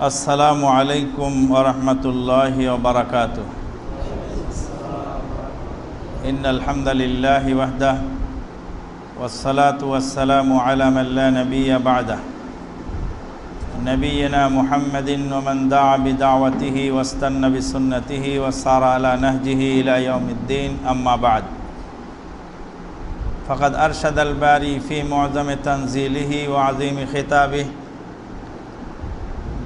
السلام عليكم ورحمة الله وبركاته إن الحمد لله وحده والصلاة والسلام على من لا نبي بعده نبينا محمد ومن دعا بدعوته واستنى بسنته وصار على نهجه إلى يوم الدين أما بعد فقد أرشد الباري في معظم تنزيله وعظيم خطابه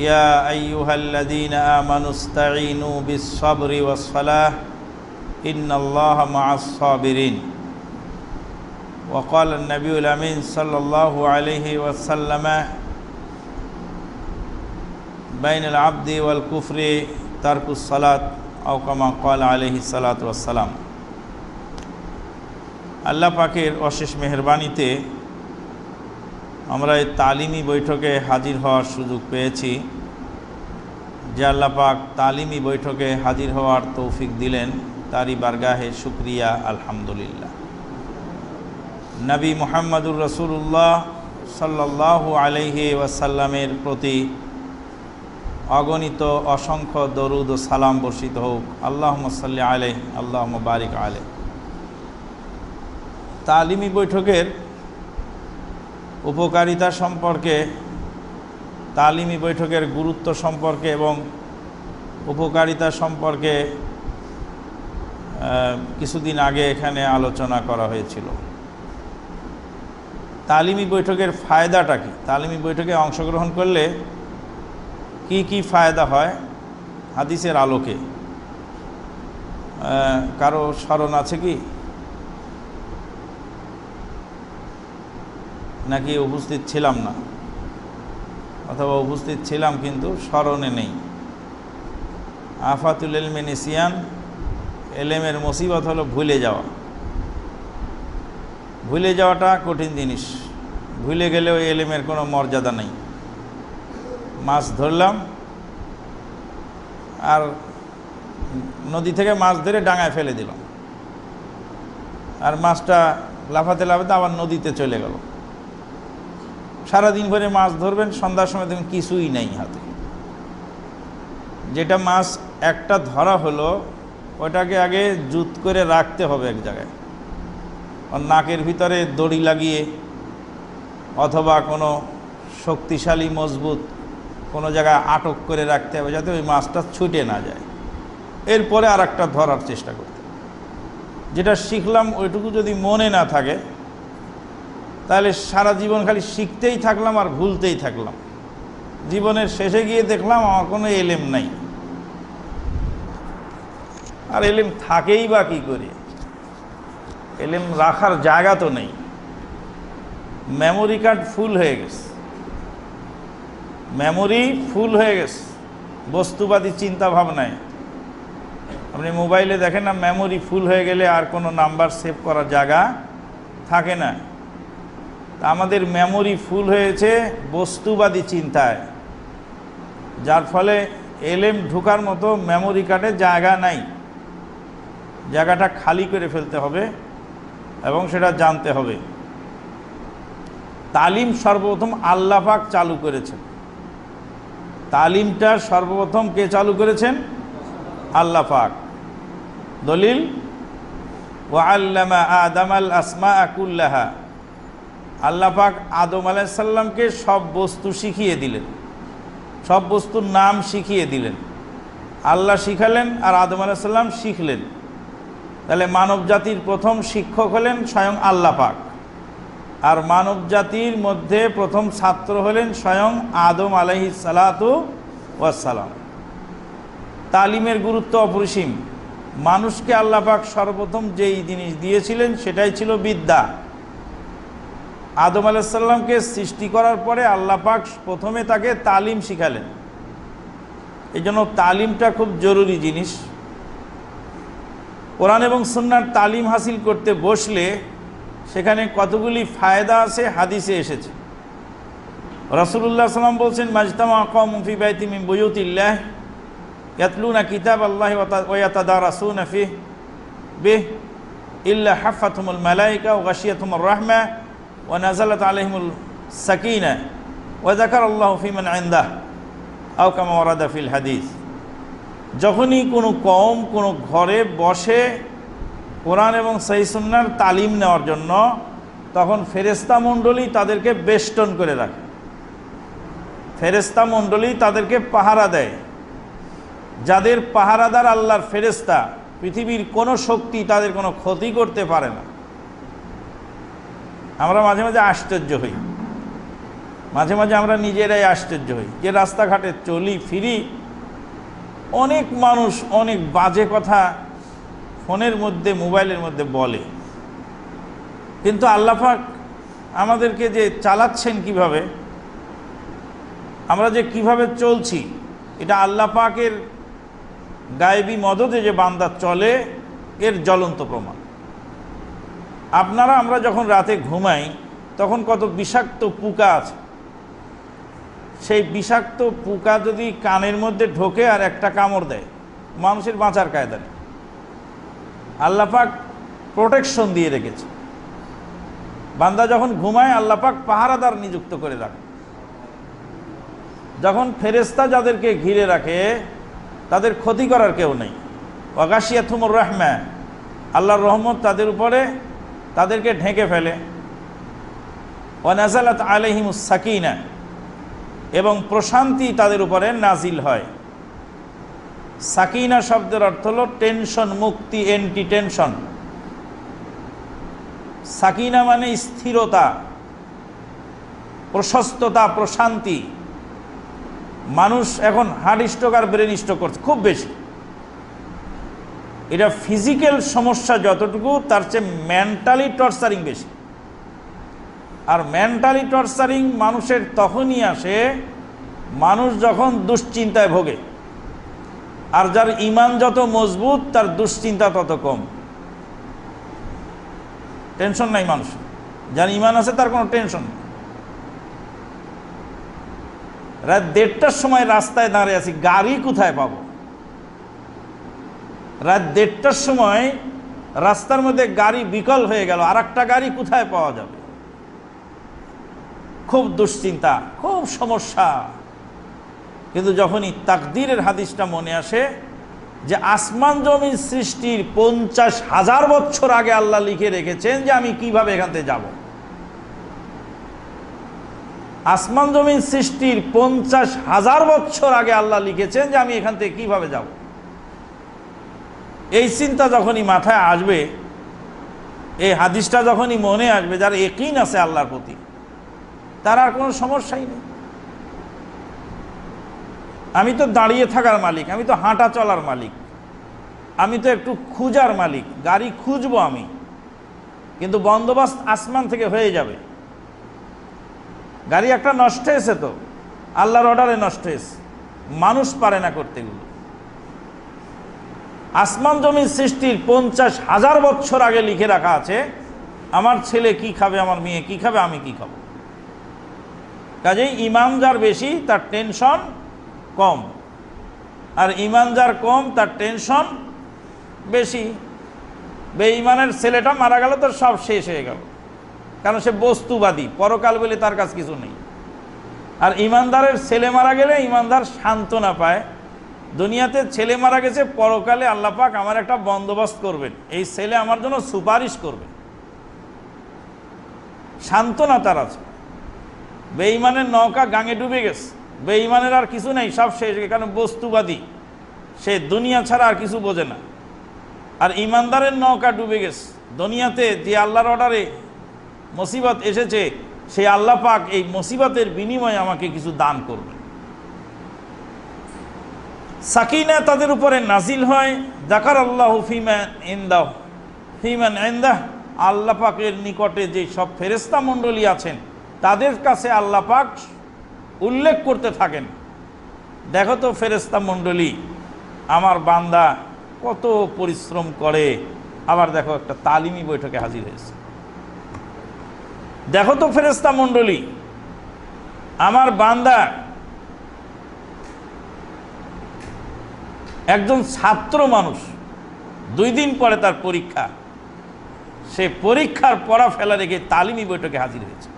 يا أيها الذين آمنوا استعينوا بالصبر والصلاة إن الله مع الصابرين وقال النبي الأمين صلى الله عليه وسلم بين العبد والكفر ترك الصلاة أو كما قال عليه الصلاة والسلام আল্লাহ পাকের অশেষ মেহরবানিতে আমরা এই তালিমি বৈঠকে হাজির হওয়ার সুযোগ পেয়েছি যে আল্লাপাক তালিমি বৈঠকে হাজির হওয়ার তৌফিক দিলেন তারই বারগাহে শুক্রিয়া আলহামদুলিল্লাহ নবী মোহাম্মদুর রসুল্লাহ সাল্লাহ আলহি ওয়াসাল্লামের প্রতি অগণিত অসংখ্য দরুদ ও সালাম বর্ষিত হোক আল্লাহ সাল্লি আলহ আল্লাহ বারিক আলহ তালিমি বৈঠকের উপকারিতা সম্পর্কে তালিমি বৈঠকের গুরুত্ব সম্পর্কে এবং উপকারিতা সম্পর্কে কিছুদিন আগে এখানে আলোচনা করা হয়েছিল তালিমি বৈঠকের ফায়দাটা কী তালিমি বৈঠকে অংশগ্রহণ করলে কি কি ফায়দা হয় হাদিসের আলোকে কারো স্মরণ আছে কি নাকি উপস্থিত ছিলাম না অথবা উপস্থিত ছিলাম কিন্তু স্মরণে নেই আফাতুল এলমে নিসিয়ান এলেমের মুসিবত হলো ভুলে যাওয়া ভুলে যাওয়াটা কঠিন জিনিস ভুলে গেলে ওই এলেমের কোনো মর্যাদা নেই মাছ ধরলাম আর নদী থেকে মাছ ধরে ডাঙায় ফেলে দিলাম আর মাছটা লাফাতে লাফাতে আবার নদীতে চলে গেল সারাদিন ভরে মাছ ধরবেন সন্ধ্যার সময় দেখবেন কিছুই নেই হাতে যেটা মাছ একটা ধরা হলো ওটাকে আগে জুত করে রাখতে হবে এক জায়গায় আর নাকের ভিতরে দড়ি লাগিয়ে অথবা কোনো শক্তিশালী মজবুত কোনো জায়গায় আটক করে রাখতে হবে যাতে ওই মাছটা ছুটে না যায় এরপরে আর একটা ধরার চেষ্টা করতে যেটা শিখলাম ওইটুকু যদি মনে না থাকে তাহলে সারা জীবন খালি শিখতেই থাকলাম আর ভুলতেই থাকলাম জীবনের শেষে গিয়ে দেখলাম আমার কোনো এলেম নাই আর এলেম থাকেই বা কী করে এলেম রাখার জায়গা তো নেই মেমোরি কার্ড ফুল হয়ে গেছে মেমোরি ফুল হয়ে গেছে বস্তুবাদী চিন্তা ভাবনায় আপনি মোবাইলে দেখেন না মেমোরি ফুল হয়ে গেলে আর কোনো নাম্বার সেভ করার জায়গা থাকে না আমাদের মেমোরি ফুল হয়েছে বস্তুবাদী চিন্তায় যার ফলে এলএম ঢুকার মতো মেমোরি কার্ডে জায়গা নাই জায়গাটা খালি করে ফেলতে হবে এবং সেটা জানতে হবে তালিম সর্বপ্রথম আল্লাপাক চালু করেছেন তালিমটা সর্বপ্রথম কে চালু করেছেন আল্লাপাক দলিল ও আল্লামা আদামাল আসমা আকুল্লাহা আল্লাপাক আদম আলাইসাল্লামকে সব বস্তু শিখিয়ে দিলেন সব বস্তুর নাম শিখিয়ে দিলেন আল্লাহ শিখালেন আর আদম আলাইসাল্লাম শিখলেন তাহলে মানব জাতির প্রথম শিক্ষক হলেন স্বয়ং আল্লাহ পাক আর মানব জাতির মধ্যে প্রথম ছাত্র হলেন স্বয়ং আদম আলহি সালাতু ওয়াসালাম তালিমের গুরুত্ব অপরিসীম মানুষকে আল্লাপাক সর্বপ্রথম যেই জিনিস দিয়েছিলেন সেটাই ছিল বিদ্যা আদম আলাইসাল্লামকে সৃষ্টি করার পরে আল্লাহ পাক প্রথমে তাকে তালিম শিখালেন এই জন্য তালিমটা খুব জরুরি জিনিস কোরআন এবং সন্ন্যার তালিম হাসিল করতে বসলে সেখানে কতগুলি ফায়দা আছে হাদিসে এসেছে রসুল্লাহ সাল্লাম বলছেন মাজতামা কমফি বাইতিমি বইউতিল্লাহ ইয়াতলুনা কিতাব আল্লাহ ওয়াতাদা রাসুন আফি বেহ ইল্লা হাফাতুমুল মালাইকা ও গাশিয়াতুমুর রহমা السكينة وذكر الله في আল্লাহ عنده أو كما ورد ফিল الحديث যখনই কোনো কম কোনো ঘরে বসে কোরআন এবং সহিসুন্নার তালিম নেওয়ার জন্য তখন ফেরেস্তা মণ্ডলী তাদেরকে বেষ্টন করে রাখে ফেরেস্তা মণ্ডলী তাদেরকে পাহারা দেয় যাদের পাহারাদার আল্লাহর ফেরেস্তা পৃথিবীর কোনো শক্তি তাদের কোনো ক্ষতি করতে পারে না আমরা মাঝে মাঝে আশ্চর্য হই মাঝে মাঝে আমরা নিজেরাই আশ্চর্য হই যে রাস্তাঘাটে চলি ফিরি অনেক মানুষ অনেক বাজে কথা ফোনের মধ্যে মোবাইলের মধ্যে বলে কিন্তু আল্লাপাক আমাদেরকে যে চালাচ্ছেন কিভাবে আমরা যে কিভাবে চলছি এটা আল্লাপাকের গায়েবী মদতে যে বান্দা চলে এর জ্বলন্ত প্রমাণ আপনারা আমরা যখন রাতে ঘুমাই তখন কত বিষাক্ত পোকা আছে সেই বিষাক্ত পোকা যদি কানের মধ্যে ঢোকে আর একটা কামড় দেয় মানুষের বাঁচার কায়দা নেই আল্লাপাক প্রোটেকশন দিয়ে রেখেছে বান্দা যখন ঘুমায় আল্লাপাক পাহারাদার নিযুক্ত করে রাখে যখন ফেরেস্তা যাদেরকে ঘিরে রাখে তাদের ক্ষতি করার কেউ নেই অগাশিয়া থুমুর রহমা আল্লাহর রহমত তাদের উপরে তাদেরকে ঢেকে ফেলে ওয়ানাজালাত আলহিম সাকিনা এবং প্রশান্তি তাদের উপরে নাজিল হয় সাকিনা শব্দের অর্থ হল টেনশন মুক্তি এন্টি টেনশন সাকিনা মানে স্থিরতা প্রশস্ততা প্রশান্তি মানুষ এখন হার্ট স্ট্রোক আর ব্রেন করছে খুব বেশি এটা ফিজিক্যাল সমস্যা যতটুকু তার চেয়ে মেন্টালি টর্চারিং বেশি আর মেন্টালি টর্চারিং মানুষের তখনই আসে মানুষ যখন দুশ্চিন্তায় ভোগে আর যার ইমান যত মজবুত তার দুশ্চিন্তা তত কম টেনশন নাই মানুষ যার ইমান আছে তার কোনো টেনশন নেই রাত দেড়টার সময় রাস্তায় দাঁড়িয়ে আছি গাড়ি কোথায় পাবো রাত দেড়টার সময় রাস্তার মধ্যে গাড়ি বিকল হয়ে গেল আর একটা গাড়ি কোথায় পাওয়া যাবে খুব দুশ্চিন্তা খুব সমস্যা কিন্তু যখনই তাকদিরের হাদিসটা মনে আসে যে আসমান জমিন সৃষ্টির পঞ্চাশ হাজার বছর আগে আল্লাহ লিখে রেখেছেন যে আমি কিভাবে এখান থেকে যাব আসমান জমিন সৃষ্টির পঞ্চাশ হাজার বছর আগে আল্লাহ লিখেছেন যে আমি এখান থেকে কিভাবে যাবো এই চিন্তা যখনই মাথায় আসবে এই হাদিসটা যখনই মনে আসবে যার একইন আছে আল্লাহর প্রতি তার আর কোনো সমস্যাই নেই আমি তো দাঁড়িয়ে থাকার মালিক আমি তো হাঁটা চলার মালিক আমি তো একটু খুঁজার মালিক গাড়ি খুঁজবো আমি কিন্তু বন্দোবস্ত আসমান থেকে হয়ে যাবে গাড়ি একটা নষ্ট হয়েছে তো আল্লাহর অর্ডারে নষ্ট হয়েছে মানুষ পারে না করতেগুলো আসমান জমির সৃষ্টির পঞ্চাশ হাজার বছর আগে লিখে রাখা আছে আমার ছেলে কি খাবে আমার মেয়ে কি খাবে আমি কি খাবো কাজেই ইমান যার বেশি তার টেনশন কম আর ইমান যার কম তার টেনশন বেশি বেঈমানের ছেলেটা মারা গেল তো সব শেষ হয়ে গেল কারণ সে বস্তুবাদী পরকাল বলে তার কাছে কিছু নেই আর ইমানদারের ছেলে মারা গেলে ইমানদার সান্ত্বনা পায় দুনিয়াতে ছেলে মারা গেছে পরকালে আল্লাপাক আমার একটা বন্দোবস্ত করবেন এই ছেলে আমার জন্য সুপারিশ করবে সান্ত্বনা তার আছে বেঈমানের নৌকা গাঙে ডুবে গেছে বেঈমানের আর কিছু নেই সব শেষ এখানে বস্তুবাদী সে দুনিয়া ছাড়া আর কিছু বোঝে না আর ইমানদারের নৌকা ডুবে গেছে দুনিয়াতে যে আল্লাহর অর্ডারে মুসিবত এসেছে সেই আল্লাহ পাক এই মুসিবতের বিনিময়ে আমাকে কিছু দান করবে সাকিনা তাদের উপরে নাজিল হয় জাকার আল্লাহ ফিম্যান ইন্দাহ ফিম্যান আল্লাহ পাকের নিকটে যে সব ফেরেস্তা মণ্ডলী আছেন তাদের কাছে আল্লাহ পাক উল্লেখ করতে থাকেন দেখো তো ফেরেস্তা মণ্ডলী আমার বান্দা কত পরিশ্রম করে আবার দেখো একটা তালিমি বৈঠকে হাজির হয়েছে দেখো তো ফেরেস্তা মণ্ডলী আমার বান্দা একজন ছাত্র মানুষ দুই দিন পরে তার পরীক্ষা সে পরীক্ষার পড়া ফেলা রেখে তালিমি বৈঠকে হাজির হয়েছে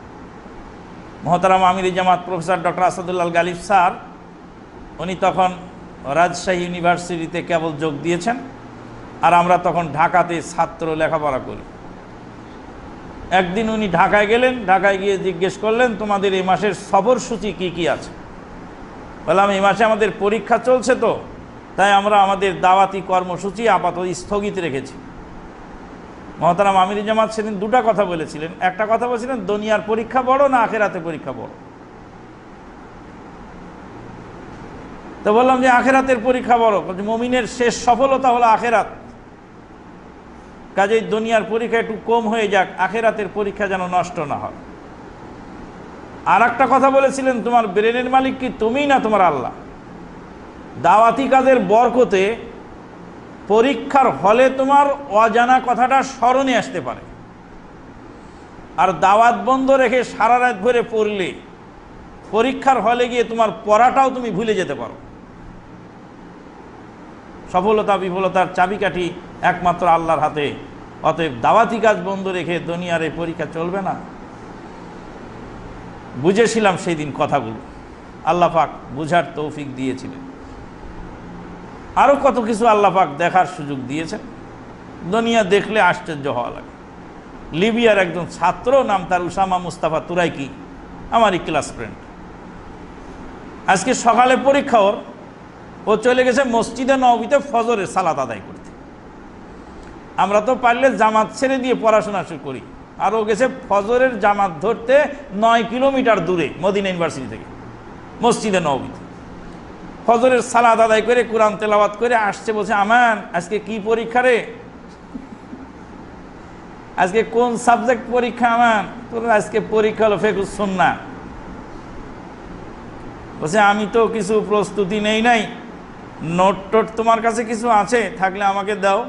মহতারাম আমির জামাত professor doctor Asadullah Ghalib sir উনি তখন রাজশাহী ইউনিভার্সিটিতে কেবল যোগ দিয়েছেন আর আমরা তখন ঢাকাতে ছাত্র লেখাপড়া করি একদিন উনি ঢাকায় গেলেন ঢাকায় গিয়ে জিজ্ঞেস করলেন তোমাদের এই মাসের সফরসূচি কী কী আছে বললাম এই মাসে আমাদের পরীক্ষা চলছে তো তাই আমরা আমাদের দাওয়াতি কর্মসূচি আপাতত স্থগিত রেখেছি মহাতারাম আমির জামাত সেদিন দুটা কথা বলেছিলেন একটা কথা বলেছিলেন দুনিয়ার পরীক্ষা বড় না আখেরাতে পরীক্ষা বড় তো বললাম যে আখেরাতের পরীক্ষা বড় মমিনের শেষ সফলতা হলো আখেরাত কাজেই দুনিয়ার পরীক্ষা একটু কম হয়ে যাক আখেরাতের পরীক্ষা যেন নষ্ট না হয় আর একটা কথা বলেছিলেন তোমার ব্রেনের মালিক কি তুমি না তোমার আল্লাহ দাওয়াতি কাজের বরকতে পরীক্ষার হলে তোমার অজানা কথাটা স্মরণে আসতে পারে আর দাওয়াত বন্ধ রেখে সারা রাত ভরে পড়লে পরীক্ষার হলে গিয়ে তোমার পড়াটাও তুমি ভুলে যেতে পারো সফলতা বিফলতার চাবিকাঠি একমাত্র আল্লাহর হাতে অতএব দাওয়াতি কাজ বন্ধ রেখে দুনিয়ার এই পরীক্ষা চলবে না বুঝেছিলাম সেই দিন কথাগুলো আল্লাহ পাক বুঝার তৌফিক দিয়েছিলেন আরও কত কিছু আল্লাপাক দেখার সুযোগ দিয়েছেন দুনিয়া দেখলে আশ্চর্য হওয়া লাগে লিবিয়ার একজন ছাত্র নাম তার উসামা মুস্তাফা তুরাইকি আমারই ক্লাস ফ্রেন্ড আজকে সকালে পরীক্ষা ওর ও চলে গেছে মসজিদে নবীতে ফজরের সালাত আদায় করতে আমরা তো পারলে জামাত ছেড়ে দিয়ে পড়াশোনা শুরু করি আর ও গেছে ফজরের জামাত ধরতে নয় কিলোমিটার দূরে মদিনা ইউনিভার্সিটি থেকে মসজিদে নবীতে ফজরের সালাদ আদায় করে কোরআন তেলাওয়াত করে আসছে বলছে আমান আজকে কি পরীক্ষা রে আজকে কোন সাবজেক্ট পরীক্ষা আমান তোর আজকে পরীক্ষা হলো ফেকুস সুন্না বলছে আমি তো কিছু প্রস্তুতি নেই নাই নোট টোট তোমার কাছে কিছু আছে থাকলে আমাকে দাও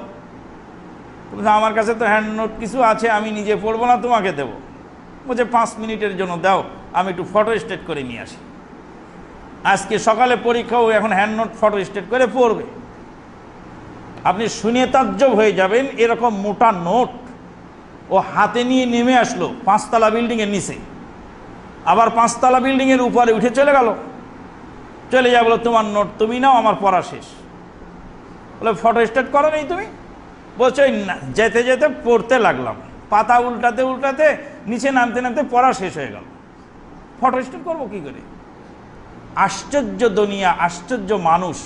আমার কাছে তো হ্যান্ড নোট কিছু আছে আমি নিজে পড়বো না তোমাকে দেবো বলছে পাঁচ মিনিটের জন্য দাও আমি একটু ফটো স্টেট করে নিয়ে আসি আজকে সকালে পরীক্ষা ও এখন হ্যান্ড নোট ফটো স্টেট করে পড়বে আপনি শুনে তাজ্জব হয়ে যাবেন এরকম মোটা নোট ও হাতে নিয়ে নেমে আসলো পাঁচতলা বিল্ডিংয়ের নিচে আবার পাঁচতলা বিল্ডিংয়ের উপরে উঠে চলে গেল চলে যা বলো তোমার নোট তুমি নাও আমার পড়া শেষ বলে ফটো স্টেট করো নেই তুমি বলছো না যেতে যেতে পড়তে লাগলাম পাতা উল্টাতে উল্টাতে নিচে নামতে নামতে পড়া শেষ হয়ে গেল ফটো স্টেট করবো কী করে আশ্চর্য দুনিয়া আশ্চর্য মানুষ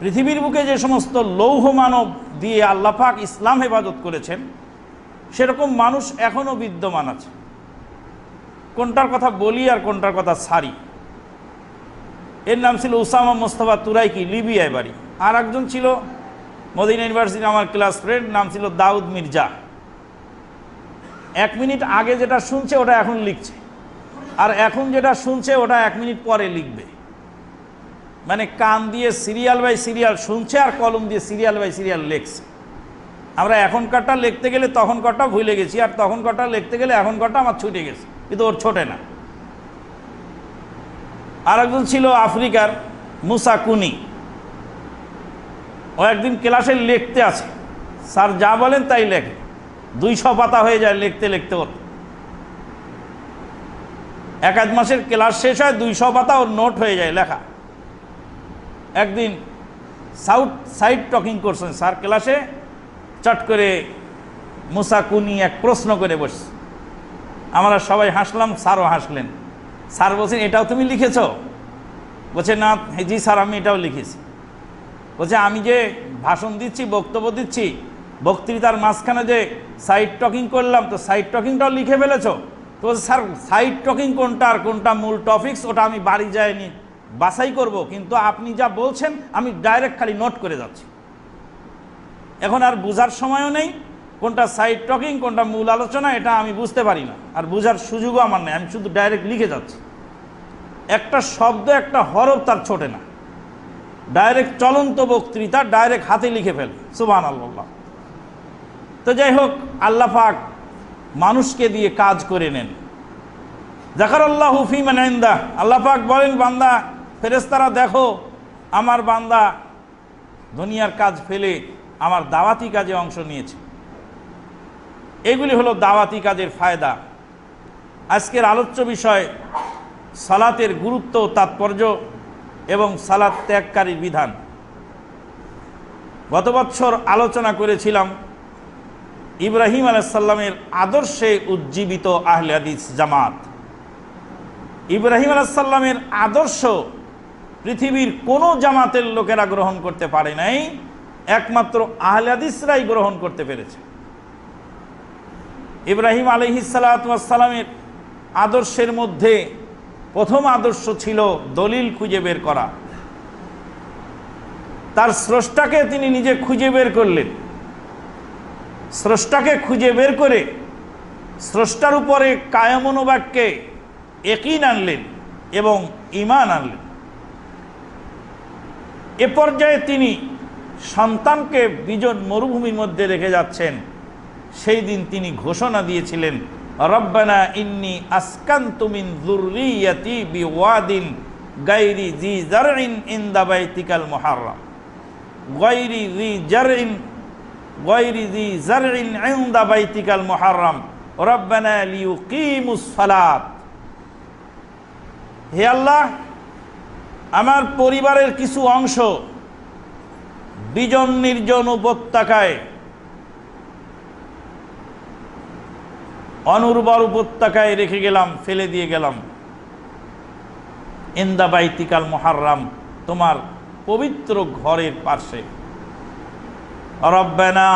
পৃথিবীর বুকে যে সমস্ত লৌহ মানব দিয়ে আল্লাফাক ইসলাম হেফাজত করেছেন সেরকম মানুষ এখনও বিদ্যমান আছে কোনটার কথা বলি আর কোনটার কথা সারি এর নাম ছিল উসামা মোস্তফা তুরাইকি লিবিয়ায় বাড়ি আর একজন ছিল মদিনা ইউনিভার্সিটির আমার ক্লাস ফ্রেন্ড নাম ছিল দাউদ মির্জা এক মিনিট আগে যেটা শুনছে ওটা এখন লিখছে আর এখন যেটা শুনছে ওটা এক মিনিট পরে লিখবে মানে কান দিয়ে সিরিয়াল বাই সিরিয়াল শুনছে আর কলম দিয়ে সিরিয়াল বাই সিরিয়াল লেখছে আমরা এখন লিখতে গেলে তখন কটা ভুলে গেছি আর তখন কটা লিখতে গেলে এখন কটা আমার ছুটে গেছে কিন্তু ওর ছোটে না আর একজন ছিল আফ্রিকার মুসা কুনি ও একদিন ক্লাসে লিখতে আছে স্যার যা বলেন তাই লেখে দুইশো পাতা হয়ে যায় লিখতে লিখতে ওর এক আধ মাসের ক্লাস শেষ হয় দুইশো পাতা ওর নোট হয়ে যায় লেখা একদিন সাউথ সাইড টকিং করছেন স্যার ক্লাসে চট করে মুসাকুনি এক প্রশ্ন করে বস আমরা সবাই হাসলাম স্যারও হাসলেন স্যার বলছেন এটাও তুমি লিখেছ বলছে না জি স্যার আমি এটাও লিখেছি বলছে আমি যে ভাষণ দিচ্ছি বক্তব্য দিচ্ছি বক্তৃতার মাঝখানে যে সাইড টকিং করলাম তো সাইড টকিংটাও লিখে ফেলেছো তো স্যার সাইড টকিং কোনটা আর কোনটা মূল টপিক্স ওটা আমি বাড়ি যাইনি বাছাই করব কিন্তু আপনি যা বলছেন আমি ডাইরেক্ট খালি নোট করে যাচ্ছি এখন আর বোঝার সময়ও নেই কোনটা সাইড টকিং কোনটা মূল আলোচনা এটা আমি বুঝতে পারি না আর বোঝার সুযোগও আমার নেই আমি শুধু ডাইরেক্ট লিখে যাচ্ছি একটা শব্দ একটা হরফ তার ছোটে না ডাইরেক্ট চলন্ত বক্তৃতা ডাইরেক্ট হাতে লিখে ফেল সুবাহ আল্লাহ তো যাই হোক আল্লাহ মানুষকে দিয়ে কাজ করে নেন জাকার আল্লাহ হুফি মানাইন্দা আল্লাহ বলেন বান্দা ফেরেস্তারা দেখো আমার বান্দা দুনিয়ার কাজ ফেলে আমার দাওয়াতি কাজে অংশ নিয়েছে এগুলি হলো দাওয়াতি কাজের ফায়দা আজকের আলোচ্য বিষয় সালাতের গুরুত্ব তাৎপর্য এবং সালাত ত্যাগকারীর বিধান গত বছর আলোচনা করেছিলাম ইব্রাহিম আলাইসাল্লামের আদর্শে উজ্জীবিত আহলে হাদিস জামাত ইব্রাহিম আলাইসাল্লামের আদর্শ পৃথিবীর কোনো জামাতের লোকেরা গ্রহণ করতে পারে নাই একমাত্র আহলে হাদিসরাই গ্রহণ করতে পেরেছে ইব্রাহিম আলহিসালামের আদর্শের মধ্যে প্রথম আদর্শ ছিল দলিল খুঁজে বের করা তার স্রষ্টাকে তিনি নিজে খুঁজে বের করলেন স্রষ্টাকে খুঁজে বের করে স্রষ্টার উপরে কায়মনোবাক্যে একই আনলেন এবং ইমান আনলেন এ পর্যায়ে তিনি সন্তানকে বিজন মরুভূমির মধ্যে রেখে যাচ্ছেন সেই দিন তিনি ঘোষণা দিয়েছিলেন রব্বানা ইন্নি আসকান্তুমিন দুর্রিয়াতি বিওয়াদিন গাইরি জি জারিন ইন দাবাইতিকাল মহারাম গাইরি রি জারিন বাইতিকাল হে আল্লাহ আমার পরিবারের কিছু অংশ বিজন নির্জন উপত্যকায় অনুর্বর উপত্যকায় রেখে গেলাম ফেলে দিয়ে গেলাম ইন্দাবাইতিকাল মহারাম তোমার পবিত্র ঘরের পাশে ربنا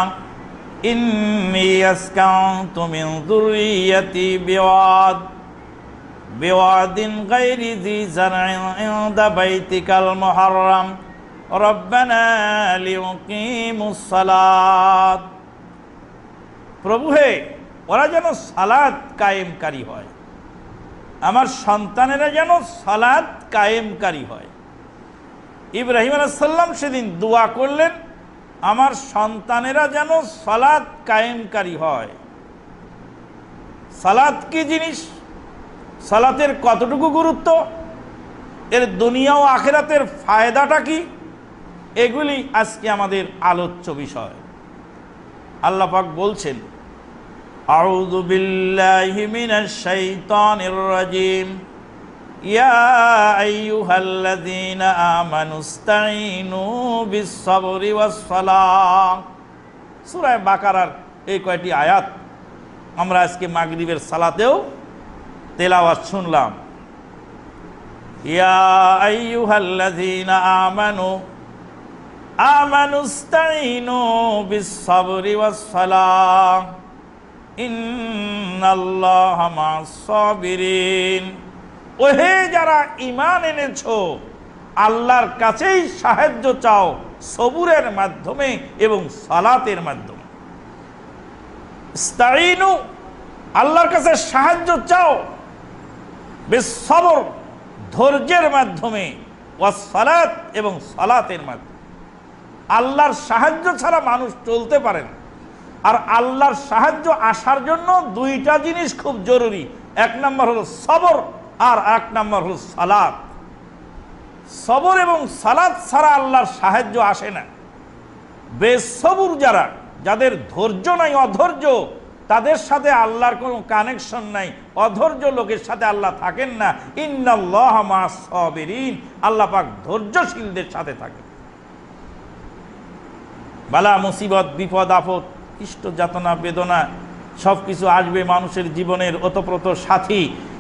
إني أسكنت من ذريتي بواد بواد غير ذي زرع عند بيتك المحرم ربنا ليقيموا الصلاة প্রভু হে ওরা যেন সালাদ কায়েমকারী হয় আমার সন্তানেরা যেন সালাদ কায়েমকারী হয় ইব্রাহিম আলাহ সাল্লাম সেদিন দোয়া করলেন আমার সন্তানেরা যেন সালাদ কায়েমকারী হয় সালাদ কি জিনিস সালাতের কতটুকু গুরুত্ব এর দুনিয়া ও আখেরাতের ফায়দাটা কি এগুলি আজকে আমাদের আলোচ্য বিষয় আল্লাপাক বলছেন আউযু বিল্লাহি মিনাশ শাইতানির রাজিম يا أيها الذين آمنوا استعينوا بالصبر والصلاة সুরায় বাকারার এই কয়টি আয়াত আমরা আজকে মাগরিবের সালাতেও তেলাওয়াত শুনলাম ইয়া আইয়ুহাল্লাযীনা আমানু আমানুস্তাইনু বিস-সাবরি ওয়াস-সালাহ ইন্নাল্লাহা মাস-সাবিরিন ওহে যারা ইমান এনেছ আল্লাহর কাছেই সাহায্য চাও সবুরের মাধ্যমে এবং সালাতের মাধ্যমে স্তাইনু আল্লাহর কাছে সাহায্য চাও বেসবর ধৈর্যের মাধ্যমে ওয়াসালাত এবং সালাতের মাধ্যমে আল্লাহর সাহায্য ছাড়া মানুষ চলতে পারেন আর আল্লাহর সাহায্য আসার জন্য দুইটা জিনিস খুব জরুরি এক নম্বর হলো সবর আর এক নম্বর হল সালাদ সবর এবং সালাদ ছাড়া আল্লাহর সাহায্য আসে না বেসবুর যারা যাদের ধৈর্য নাই অধৈর্য তাদের সাথে আল্লাহর কোনো কানেকশন নাই অধৈর্য লোকের সাথে আল্লাহ থাকেন না ইন্নাল্লাহ আল্লাহ পাক ধৈর্যশীলদের সাথে থাকে বালা মুসিবত বিপদ আপদ ইষ্ট যাতনা বেদনা সব কিছু আসবে মানুষের জীবনের ওতপ্রত সাথী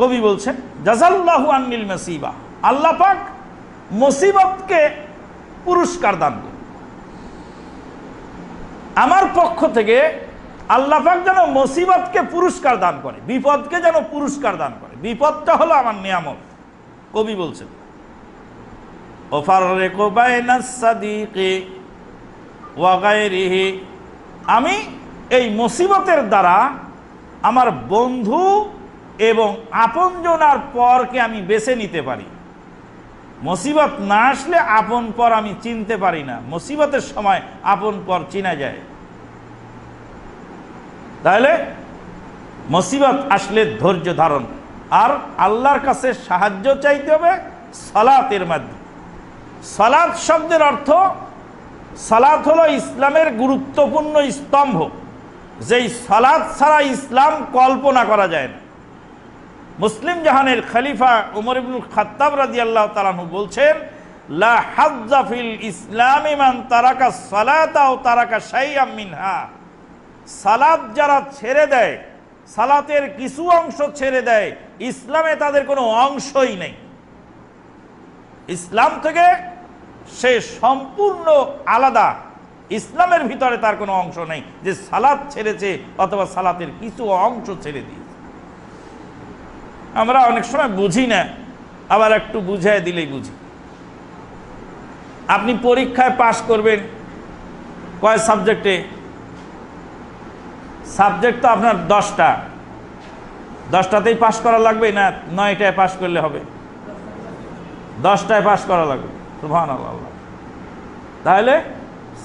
কবি বলছেন জাজাল্লাহু আন্নিল মসিবা আল্লাহ পাক মুসিবতকে পুরস্কার দান করুন আমার পক্ষ থেকে আল্লাহ যেন মুসিবতকে পুরস্কার দান করে বিপদকে যেন পুরস্কার দান করে বিপদটা হলো আমার নিয়ামত কবি বলছেন আমি এই মুসিবতের দ্বারা আমার বন্ধু এবং আপনজন আর পরকে আমি বেছে নিতে পারি মুসিবত না আসলে আপন পর আমি চিনতে পারি না মুসিবতের সময় আপন পর চিনা যায় তাহলে মুসিবত আসলে ধৈর্য ধারণ আর আল্লাহর কাছে সাহায্য চাইতে হবে সালাতের মাধ্যমে সালাত শব্দের অর্থ সালাত হলো ইসলামের গুরুত্বপূর্ণ স্তম্ভ যেই সালাত ছাড়া ইসলাম কল্পনা করা যায় না মুসলিম জাহানের খলিফা উমর ইবনুল খাত্তাব রাজি আল্লাহ তালাহু বলছেন লা হাজ্জাফিল ইসলামী মান তারাকা সালাতাও তারাকা সাইয়াম মিনহা সালাত যারা ছেড়ে দেয় সালাতের কিছু অংশ ছেড়ে দেয় ইসলামে তাদের কোনো অংশই নেই ইসলাম থেকে সে সম্পূর্ণ আলাদা ইসলামের ভিতরে তার কোনো অংশ নেই যে সালাত ছেড়েছে অথবা সালাতের কিছু অংশ ছেড়ে দিয়েছে আমরা অনেক সময় বুঝি না আবার একটু বুঝাই দিলেই বুঝি আপনি পরীক্ষায় পাশ করবেন কয় সাবজেক্টে সাবজেক্ট তো আপনার দশটা দশটাতেই পাশ করা লাগবে না নয়টায় পাশ করলে হবে দশটায় পাশ করা লাগবে সুহান আল্লাহ তাহলে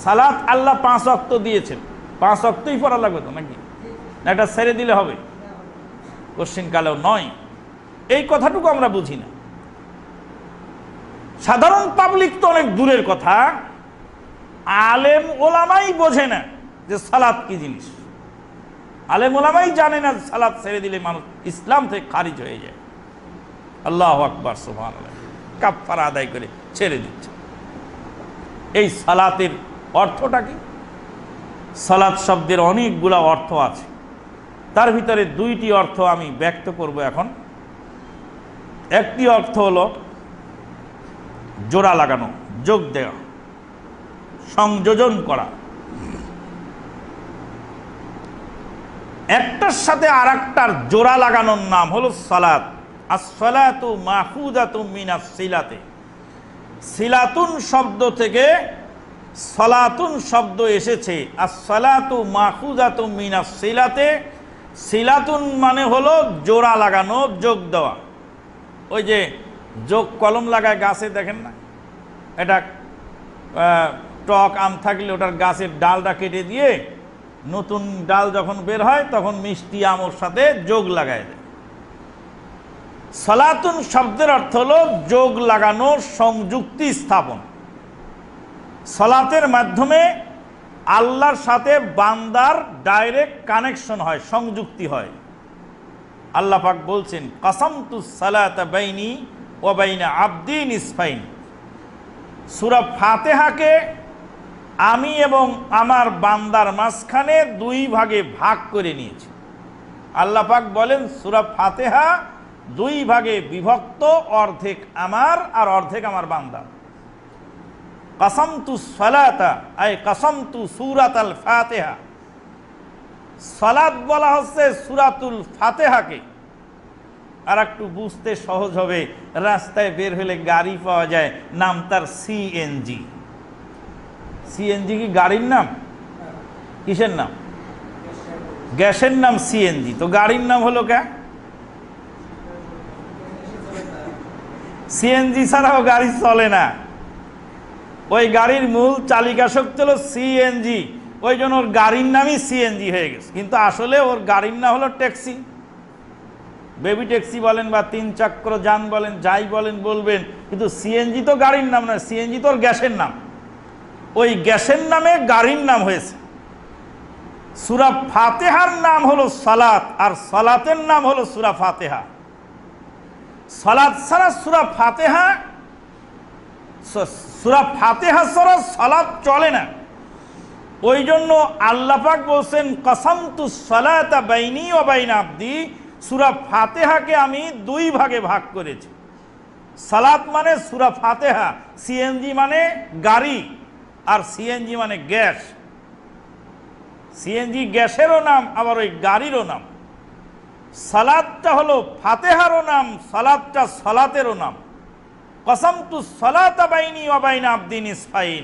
সালাত আল্লাহ পাঁচ অক্ত দিয়েছেন পাঁচ অক্তই পড়া লাগবে তো নাকি এটা ছেড়ে দিলে হবে কোশ্চিনকালেও নয় এই কথাটুকু আমরা বুঝি না সাধারণ পাবলিক তো অনেক দূরের কথা আলেম ওলামাই বোঝে না যে সালাদ কি জিনিস আলেম ওলামাই জানে না সালাদ ছেড়ে দিলে মানুষ ইসলাম থেকে খারিজ হয়ে যায় আল্লাহ আকবর সোহান কাপ্পারা আদায় করে ছেড়ে দিচ্ছে এই সালাতের অর্থটা কি সালাদ শব্দের অনেকগুলা অর্থ আছে তার ভিতরে দুইটি অর্থ আমি ব্যক্ত করব এখন একটি অর্থ হলো জোড়া লাগানো যোগ দেওয়া সংযোজন করা একটার সাথে আর একটার জোড়া লাগানোর নাম হলো সালাত আর সালাতু মাহুদাতু মিনা সিলাতে সিলাতুন শব্দ থেকে সলাতুন শব্দ এসেছে আর সলাতু মাহুজাতু মিনা সিলাতে সিলাতুন মানে হলো জোড়া লাগানো যোগ দেওয়া ওই যে যোগ কলম লাগায় গাছে দেখেন না এটা টক আম থাকলে ওটার গাছের ডালটা কেটে দিয়ে নতুন ডাল যখন বের হয় তখন মিষ্টি আমর সাথে যোগ লাগায় দেয় সলাতুন শব্দের অর্থ হল যোগ লাগানো সংযুক্তি স্থাপন সলাতের মাধ্যমে আল্লাহর সাথে বান্দার ডাইরেক্ট কানেকশন হয় সংযুক্তি হয় আল্লাহ বলছেন কাসম সালাতা বাইনি ও বাইনা আব্দিন ইসফাইন সুরা ফাতেহাকে আমি এবং আমার বান্দার মাঝখানে দুই ভাগে ভাগ করে নিয়েছি আল্লাপাক বলেন সুরা ফাতেহা দুই ভাগে বিভক্ত অর্ধেক আমার আর অর্ধেক আমার বান্দা তু সালাতা আয় তু সুরাত আল ফাতেহা সালাদ বলা হচ্ছে সুরাতুল ফাতেহাকে আর একটু বুঝতে সহজ হবে রাস্তায় বের হলে গাড়ি পাওয়া যায় নাম তার সিএনজি সিএনজি কি গাড়ির নাম কিসের নাম গ্যাসের নাম সিএনজি তো গাড়ির নাম হলো কে সিএনজি ছাড়াও গাড়ি চলে না ওই গাড়ির মূল চালিকা শক্তি হলো সিএনজি ওই জন্য ওর গাড়ির নামই সিএনজি হয়ে গেছে কিন্তু আসলে ওর গাড়ির নাম হলো ট্যাক্সি বেবি ট্যাক্সি বলেন বা তিন চক্র যান বলেন যাই বলেন বলবেন কিন্তু সিএনজি তো গাড়ির নাম না সিএনজি তো ওর গ্যাসের নাম ওই গ্যাসের নামে গাড়ির নাম হয়েছে সুরা ফাতেহার নাম হলো সালাত আর সালাতের নাম হলো সুরা ফাতেহা সালাত ছাড়া সুরা ফাতেহা সুরা ফাতেহা ছাড়া সালাদ চলে না ওই জন্য আল্লাপাক বলছেন কসামতু সালাতা বাইনি ও বাইন আব্দি সুরা ফাতেহাকে আমি দুই ভাগে ভাগ করেছি সালাত মানে সুরা ফাতেহা সিএনজি মানে গাড়ি আর সিএনজি মানে গ্যাস সিএনজি গ্যাসেরও নাম আবার ওই গাড়িরও নাম সালাদটা হলো ফাতেহারও নাম সালাদটা সালাতেরও নাম কসম সালাতা বাইনি অবাইন আব্দিন ইসফাইন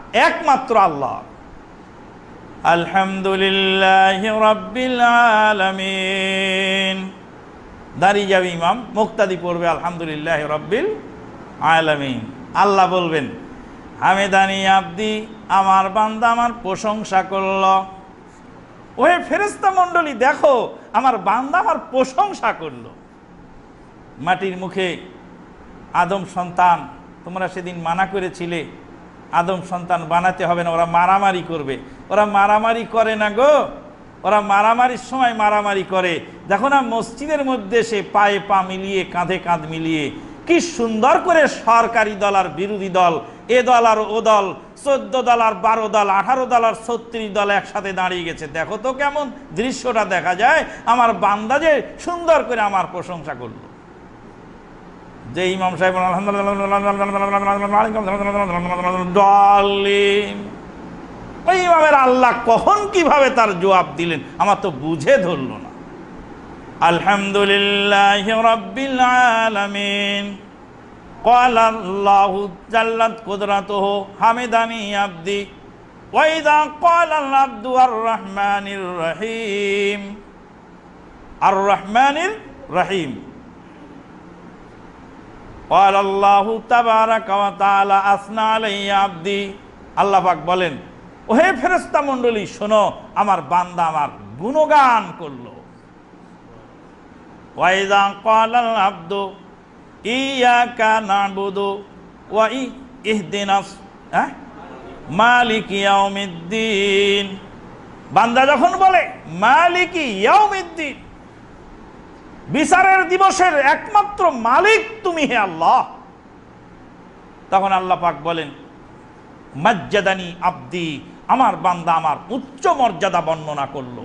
একমাত্র আল্লাহ আলহামদুলিল্লাহ রব্বিল আলমিন দাঁড়িয়ে যাবে ইমাম মুক্তাদি পড়বে আলহামদুলিল্লাহ রব্বিল আলমিন আল্লাহ বলবেন হামেদানি আব্দি আমার বান্দা আমার প্রশংসা করল ওহে ফেরেস্তা মণ্ডলী দেখো আমার বান্দা আমার প্রশংসা করল মাটির মুখে আদম সন্তান তোমরা সেদিন মানা করেছিলে আদম সন্তান বানাতে হবে না ওরা মারামারি করবে ওরা মারামারি করে না গো ওরা মারামারির সময় মারামারি করে দেখো না মসজিদের মধ্যে সে পায়ে পা মিলিয়ে কাঁধে কাঁধ মিলিয়ে কি সুন্দর করে সরকারি দল আর বিরোধী দল এ দল আর ও দল চোদ্দ দল আর বারো দল আঠারো দল আর ছত্রিশ দল একসাথে দাঁড়িয়ে গেছে দেখো তো কেমন দৃশ্যটা দেখা যায় আমার বান্দা যে সুন্দর করে আমার প্রশংসা করলো যে ইমাম সাহেব ওই ইমামের আল্লাহ কখন কিভাবে তার জবাব দিলেন আমার তো বুঝে ধরল না আলহামদুলিল্লাহ রব্বিল আলামিন قال الله جلت قدرته حمدني عبدي وإذا قال العبد الرحمن الرحيم الرحمن الرحيم قال الله تبارك وتعالى اثنى علي عبدي আল্লাহ পাক বলেন ওহে ফেরেশতা মণ্ডলী শোনো আমার বান্দা আমার গুণগান করলো ওয়াইদা قال العبد إياك نعبد ওয়াই ইহদিনাস হ্যাঁ মালিক ইয়াউমিদ্দিন বান্দা যখন বলে মালিক ইয়াউমিদ্দিন বিচারের দিবসের একমাত্র মালিক তুমি হে আল্লাহ তখন আল্লাহ পাক বলেন মজ্জাদানি আব্দি আমার বান্দা আমার উচ্চ মর্যাদা বর্ণনা করল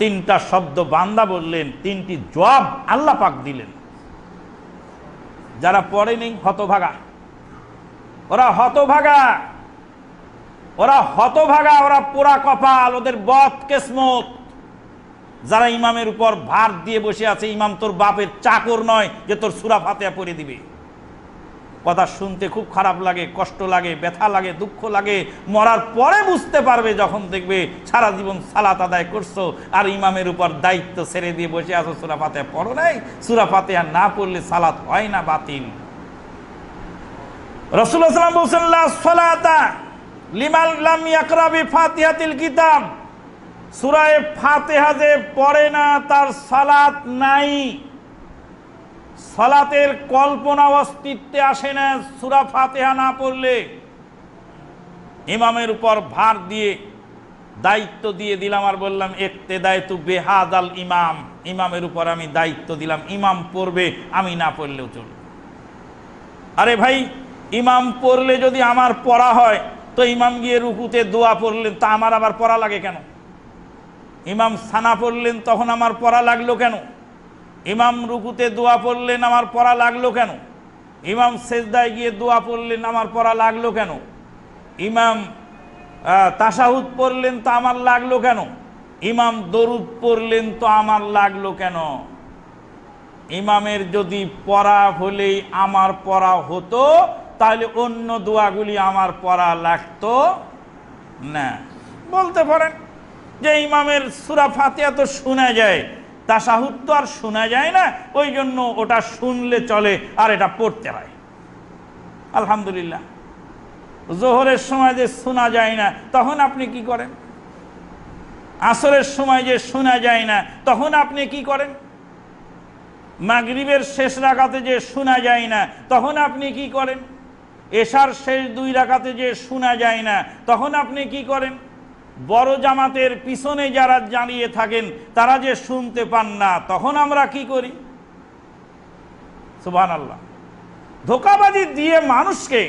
তিনটা শব্দ বান্দা বললেন তিনটি জবাব আল্লাহ পাক দিলেন যারা পড়েনি হতভাগা ওরা হতভাগা ওরা হতভাগা ওরা পোড়া কপাল ওদের বধ কেসমত যারা ইমামের উপর ভার দিয়ে বসে আছে ইমাম তোর বাপের চাকর নয় যে তোর সুরা ফাতেয়া পরে দিবে কথা শুনতে খুব খারাপ লাগে কষ্ট লাগে ব্যথা লাগে দুঃখ লাগে মরার পরে বুঝতে পারবে যখন দেখবে সারা জীবন সালাত আদায় করছো আর ইমামের উপর দায়িত্ব ছেড়ে দিয়ে বসে আছো সুরা ফাতেয়া পড়ো নাই সুরা ফাতেয়া না পড়লে সালাত হয় না বাতিল রসুল্লাহ সাল্লাম বলছেন লিমাল লাম ইয়াকরা ফাতিহাতিল কিতাব সুরায় ফাতেহা যে পড়ে না তার সালাত নাই সালাতের কল্পনা অস্তিত্বে আসে না সুরা ফাতেহা না পড়লে ইমামের উপর ভার দিয়ে দায়িত্ব দিয়ে দিলাম আর বললাম একতে দায়িত্ব আল ইমাম ইমামের উপর আমি দায়িত্ব দিলাম ইমাম পড়বে আমি না পড়লেও চলবে আরে ভাই ইমাম পড়লে যদি আমার পড়া হয় তো ইমাম গিয়ে রুকুতে দোয়া পড়লেন তা আমার আবার পড়া লাগে কেন ইমাম সানা পড়লেন তখন আমার পড়া লাগলো কেন ইমাম রুকুতে দোয়া পড়লেন আমার পড়া লাগলো কেন ইমাম সেজদায় গিয়ে দোয়া পড়লেন আমার পড়া লাগলো কেন ইমাম তাসাহুদ পড়লেন তো আমার লাগলো কেন ইমাম দরুদ পড়লেন তো আমার লাগলো কেন ইমামের যদি পড়া হলেই আমার পড়া হতো তাহলে অন্য দোয়াগুলি আমার পড়া লাগতো না বলতে পারেন যে ইমামের সুরা ফাতিয়া তো শোনা যায় তাসাহুদ তো আর শোনা যায় না ওই জন্য ওটা শুনলে চলে আর এটা পড়তে হয় আলহামদুলিল্লাহ জোহরের সময় যে শোনা যায় না তখন আপনি কি করেন আসরের সময় যে শোনা যায় না তখন আপনি কি করেন মাগরিবের শেষ রাখাতে যে শোনা যায় না তখন আপনি কি করেন এশার শেষ দুই রাখাতে যে শোনা যায় না তখন আপনি কি করেন বড় জামাতের পিছনে যারা জানিয়ে থাকেন তারা যে শুনতে পান না তখন আমরা কি করি সুবাহ আল্লাহ ধোকাবাজি দিয়ে মানুষকে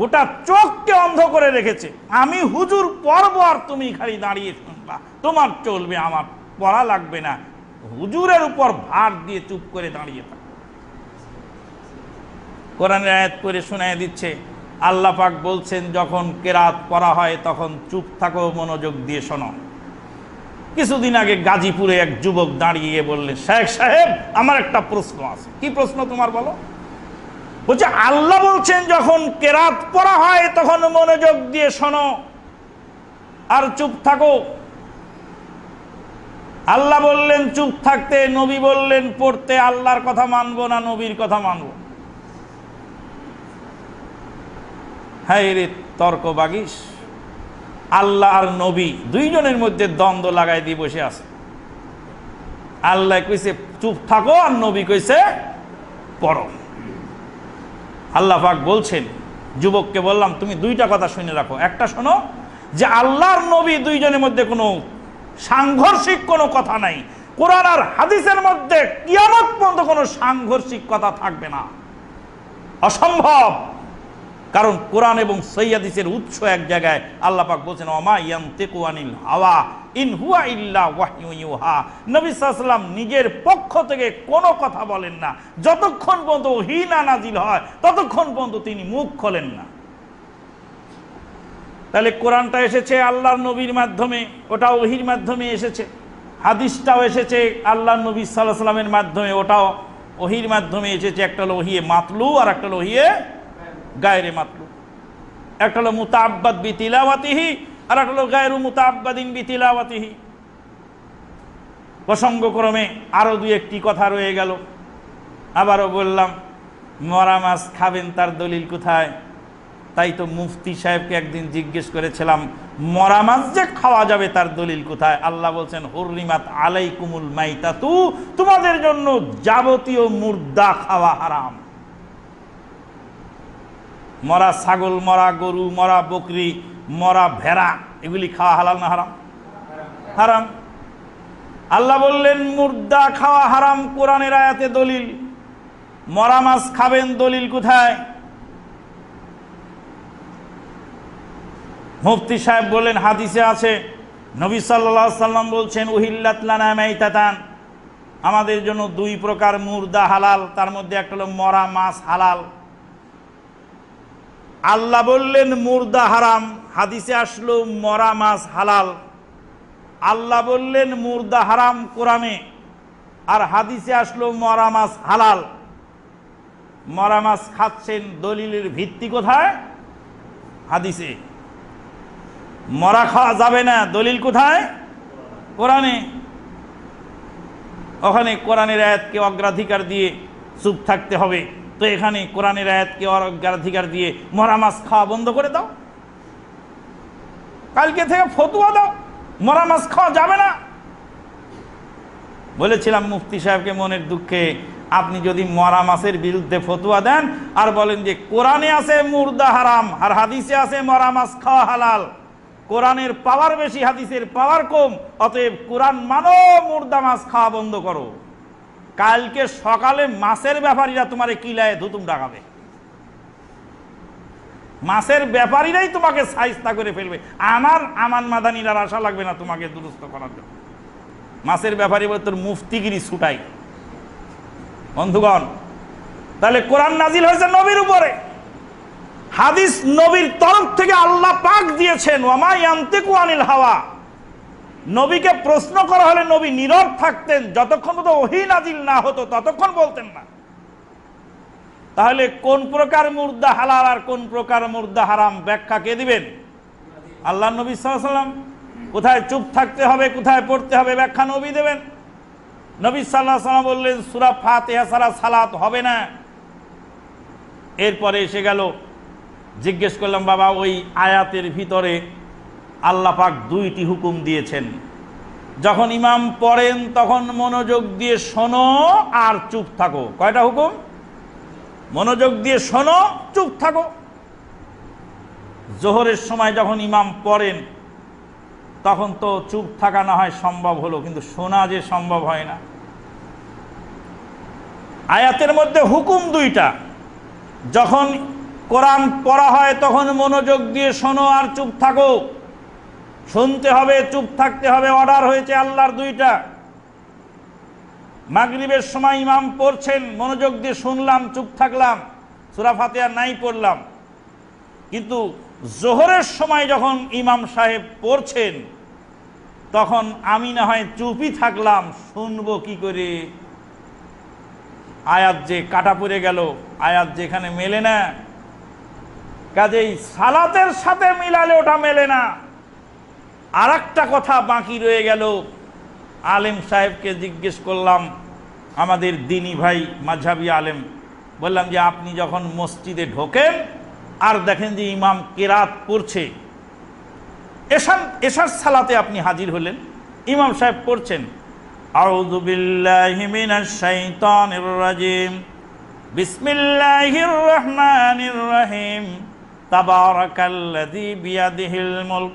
গোটা চোখকে অন্ধ করে রেখেছে আমি হুজুর পরব আর তুমি খালি দাঁড়িয়ে শুনবা তোমার চলবে আমার পড়া লাগবে না হুজুরের উপর ভার দিয়ে চুপ করে দাঁড়িয়ে থাক কোরআন আয়াত করে শোনায় দিচ্ছে আল্লাহ পাক বলছেন যখন কেরাত পড়া হয় তখন চুপ থাকো মনোযোগ দিয়ে শোনো কিছুদিন আগে গাজীপুরে এক যুবক দাঁড়িয়ে বললেন শেখ সাহেব আমার একটা প্রশ্ন আছে কি প্রশ্ন তোমার বলো বলছে আল্লাহ বলছেন যখন কেরাত পড়া হয় তখন মনোযোগ দিয়ে শোনো আর চুপ থাকো আল্লাহ বললেন চুপ থাকতে নবী বললেন পড়তে আল্লাহর কথা মানবো না নবীর কথা মানবো হ্যাঁ রে তর্ক বাগিস আল্লাহ আর নবী দুইজনের মধ্যে দ্বন্দ্ব লাগাই দিয়ে বসে আছে আল্লাহ কইছে চুপ থাকো আর নবী কইছে পড়ো আল্লাহ পাক বলছেন যুবককে বললাম তুমি দুইটা কথা শুনে রাখো একটা শোনো যে আল্লাহর নবী দুইজনের মধ্যে কোনো সাংঘর্ষিক কোনো কথা নাই কোরআন আর হাদিসের মধ্যে কিয়ামত পর্যন্ত কোনো সাংঘর্ষিক কথা থাকবে না অসম্ভব কারণ কোরআন এবং সৈয়াদিসের উৎস এক জায়গায় পাক বলছেন অমা ইয়ান্তেকু আনিল হাওয়া ইন হুয়া ইল্লা ওয়াহিউহা নবী সাল্লাম নিজের পক্ষ থেকে কোনো কথা বলেন না যতক্ষণ পর্যন্ত হিনা নাজিল হয় ততক্ষণ পর্যন্ত তিনি মুখ খোলেন না তাহলে কোরআনটা এসেছে আল্লাহর নবীর মাধ্যমে ওটা ওহির মাধ্যমে এসেছে হাদিসটাও এসেছে আল্লাহ নবী সাল্লাহ সাল্লামের মাধ্যমে ওটাও ওহির মাধ্যমে এসেছে একটা লোহিয়ে মাতলু আর একটা লোহিয়ে গায়রে মাতলু একটা হলো মুতাব্বাদ বি তিলাওয়াতিহি আর একটা হলো গায়রু মুতাব্বাদিন বি তিলাওয়াতিহি প্রসঙ্গক্রমে আরও দু একটি কথা রয়ে গেল আবারও বললাম মরা মাছ খাবেন তার দলিল কোথায় তাই তো মুফতি সাহেবকে একদিন জিজ্ঞেস করেছিলাম মরা মাছ যে খাওয়া যাবে তার দলিল কোথায় আল্লাহ বলছেন হরিমাত আলাই কুমুল মাইতাতু তোমাদের জন্য যাবতীয় মুর্দা খাওয়া হারাম মরা ছাগল মরা গরু মরা বকরি মরা ভেড়া এগুলি খাওয়া হালাল না হারাম হারাম আল্লাহ বললেন মুর্দা খাওয়া হারাম কোরআনের আয়াতে দলিল মরা মাছ খাবেন দলিল কোথায় মুফতি সাহেব বললেন হাদিসে আছে নবী সাল্লা সাল্লাম বলছেন উহিল্লাতলানা মাইতাতান আমাদের জন্য দুই প্রকার মুর্দা হালাল তার মধ্যে একটা হলো মরা মাছ হালাল আল্লাহ বললেন মুর্দা হারাম হাদিসে আসলো মরা মাছ হালাল আল্লাহ বললেন মুর্দা হারাম কোরআনে আর হাদিসে আসলো মরা মাছ হালাল মরা মাছ খাচ্ছেন দলিলের ভিত্তি কোথায় হাদিসে মরা খাওয়া যাবে না দলিল কোথায় কোরআনে ওখানে কোরআনের আয়াতকে অগ্রাধিকার দিয়ে চুপ থাকতে হবে তো এখানে কোরআনের আয়াতকে অজ্ঞাধিকার দিয়ে মরা মাছ খাওয়া বন্ধ করে দাও কালকে থেকে ফতুয়া দাও মরা মাছ খাওয়া যাবে না বলেছিলাম মুফতি সাহেবকে মনের দুঃখে আপনি যদি মরা মাছের বিরুদ্ধে ফতুয়া দেন আর বলেন যে কোরআনে আছে মুর্দা হারাম আর হাদিসে আছে মরা মাছ খাওয়া হালাল কোরআনের পাওয়ার বেশি হাদিসের পাওয়ার কম অতএব কোরআন মানো মুর্দা মাছ খাওয়া বন্ধ করো কালকে সকালে মাছের ব্যাপারীরা তোমার কিলায় ধুতুম ডাকাবে মাছের ব্যাপারীরাই তোমাকে সাইস্তা করে ফেলবে আমার আমান মাদানির আর আশা লাগবে না তোমাকে দুরস্ত করার জন্য মাছের ব্যাপারী বলে তোর মুফতিগিরি ছুটাই বন্ধুগণ তাহলে কোরআন নাজিল হয়েছে নবীর উপরে হাদিস নবীর তরফ থেকে আল্লাহ পাক দিয়েছেন ওয়ামাই আনতে কুয়ানিল হাওয়া নবীকে প্রশ্ন করা হলে নবী নীরব থাকতেন যতক্ষণ তো ওহি আদিল না হতো ততক্ষণ বলতেন না তাহলে কোন প্রকার মুর্দা হালাল আর কোন প্রকার মুর্দা হারাম ব্যাখ্যা কে দিবেন আল্লাহ নবী সাল্লাম কোথায় চুপ থাকতে হবে কোথায় পড়তে হবে ব্যাখ্যা নবী দেবেন নবী সাল্লাহ সাল্লাম বললেন সুরা ফাতে সারা সালাত হবে না এরপরে এসে গেল জিজ্ঞেস করলাম বাবা ওই আয়াতের ভিতরে আল্লাহ পাক দুইটি হুকুম দিয়েছেন যখন ইমাম পড়েন তখন মনোযোগ দিয়ে শোনো আর চুপ থাকো কয়টা হুকুম মনোযোগ দিয়ে শোনো চুপ থাকো জোহরের সময় যখন ইমাম পড়েন তখন তো চুপ থাকা না হয় সম্ভব হলো কিন্তু শোনা যে সম্ভব হয় না আয়াতের মধ্যে হুকুম দুইটা যখন কোরআন পড়া হয় তখন মনোযোগ দিয়ে শোনো আর চুপ থাকো শুনতে হবে চুপ থাকতে হবে অর্ডার হয়েছে আল্লাহর দুইটা মাগরিবের সময় ইমাম পড়ছেন মনোযোগ দিয়ে শুনলাম চুপ থাকলাম সুরা ফাতেহা নাই পড়লাম কিন্তু জোহরের সময় যখন ইমাম সাহেব পড়ছেন তখন আমি না হয় চুপই থাকলাম শুনব কি করে আয়াত যে কাটা পড়ে গেল আয়াত যেখানে মেলে না কাজেই সালাতের সাথে মিলালে ওটা মেলে না আর কথা বাকি রয়ে গেল আলেম সাহেবকে জিজ্ঞেস করলাম আমাদের দিনী ভাই মাঝাবি আলেম বললাম যে আপনি যখন মসজিদে ঢোকেন আর দেখেন যে ইমাম কেরাত পড়ছে এসান এসার সালাতে আপনি হাজির হলেন ইমাম সাহেব পড়ছেন আউদুবিল্লাহিমিনাশাইতানির বিসমিল্লাহির রহমানির রহিম তাবারাকাল্লাযী বিয়াদিহিল মুলক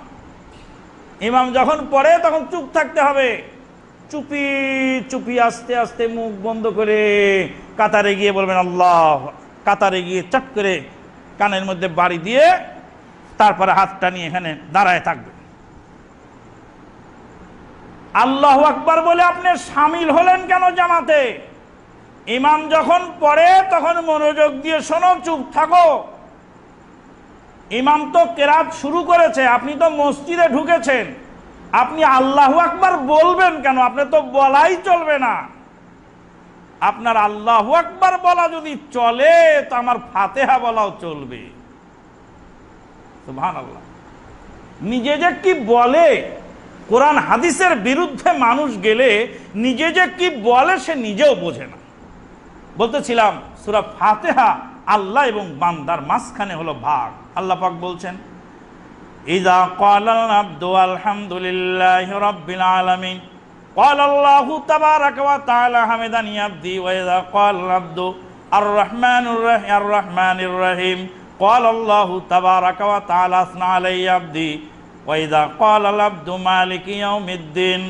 ইমাম যখন পড়ে তখন চুপ থাকতে হবে চুপি চুপি আস্তে আস্তে মুখ বন্ধ করে কাতারে গিয়ে বলবেন আল্লাহ কাতারে গিয়ে চট করে কানের মধ্যে বাড়ি দিয়ে তারপরে হাতটা নিয়ে এখানে দাঁড়ায় থাকবে আল্লাহ আকবার বলে আপনি সামিল হলেন কেন জামাতে ইমাম যখন পড়ে তখন মনোযোগ দিয়ে শোনো চুপ থাকো ইমাম তো কেরাত শুরু করেছে আপনি তো মসজিদে ঢুকেছেন আপনি আল্লাহ আকবার বলবেন কেন আপনি তো বলাই চলবে না আপনার আল্লাহ আকবার বলা যদি চলে তো আমার ফাতেহা বলাও চলবে নিজে যে কি বলে কোরআন হাদিসের বিরুদ্ধে মানুষ গেলে নিজে যে কি বলে সে নিজেও বোঝে না বলতেছিলাম সুরা ফাতেহা আল্লাহ এবং বান্দার মাঝখানে হলো ভাগ আল্লাহ বলছেন ইজা কাল আব্দু আলহামদুলিল্লাহ রব্বিল আলামিন কাল আল্লাহ তাবারাক ওয়া তাআলা হামিদান ইয়াবদি ওয়া ইজা কাল আব্দু আর রহমানুর রহিম আর রহমানুর রহিম কাল আল্লাহ তাবারাক ওয়া তাআলা আসনা আলাইয়া আব্দি ওয়া ইজা কাল আল আব্দু মালিক ইয়াউমিদ্দিন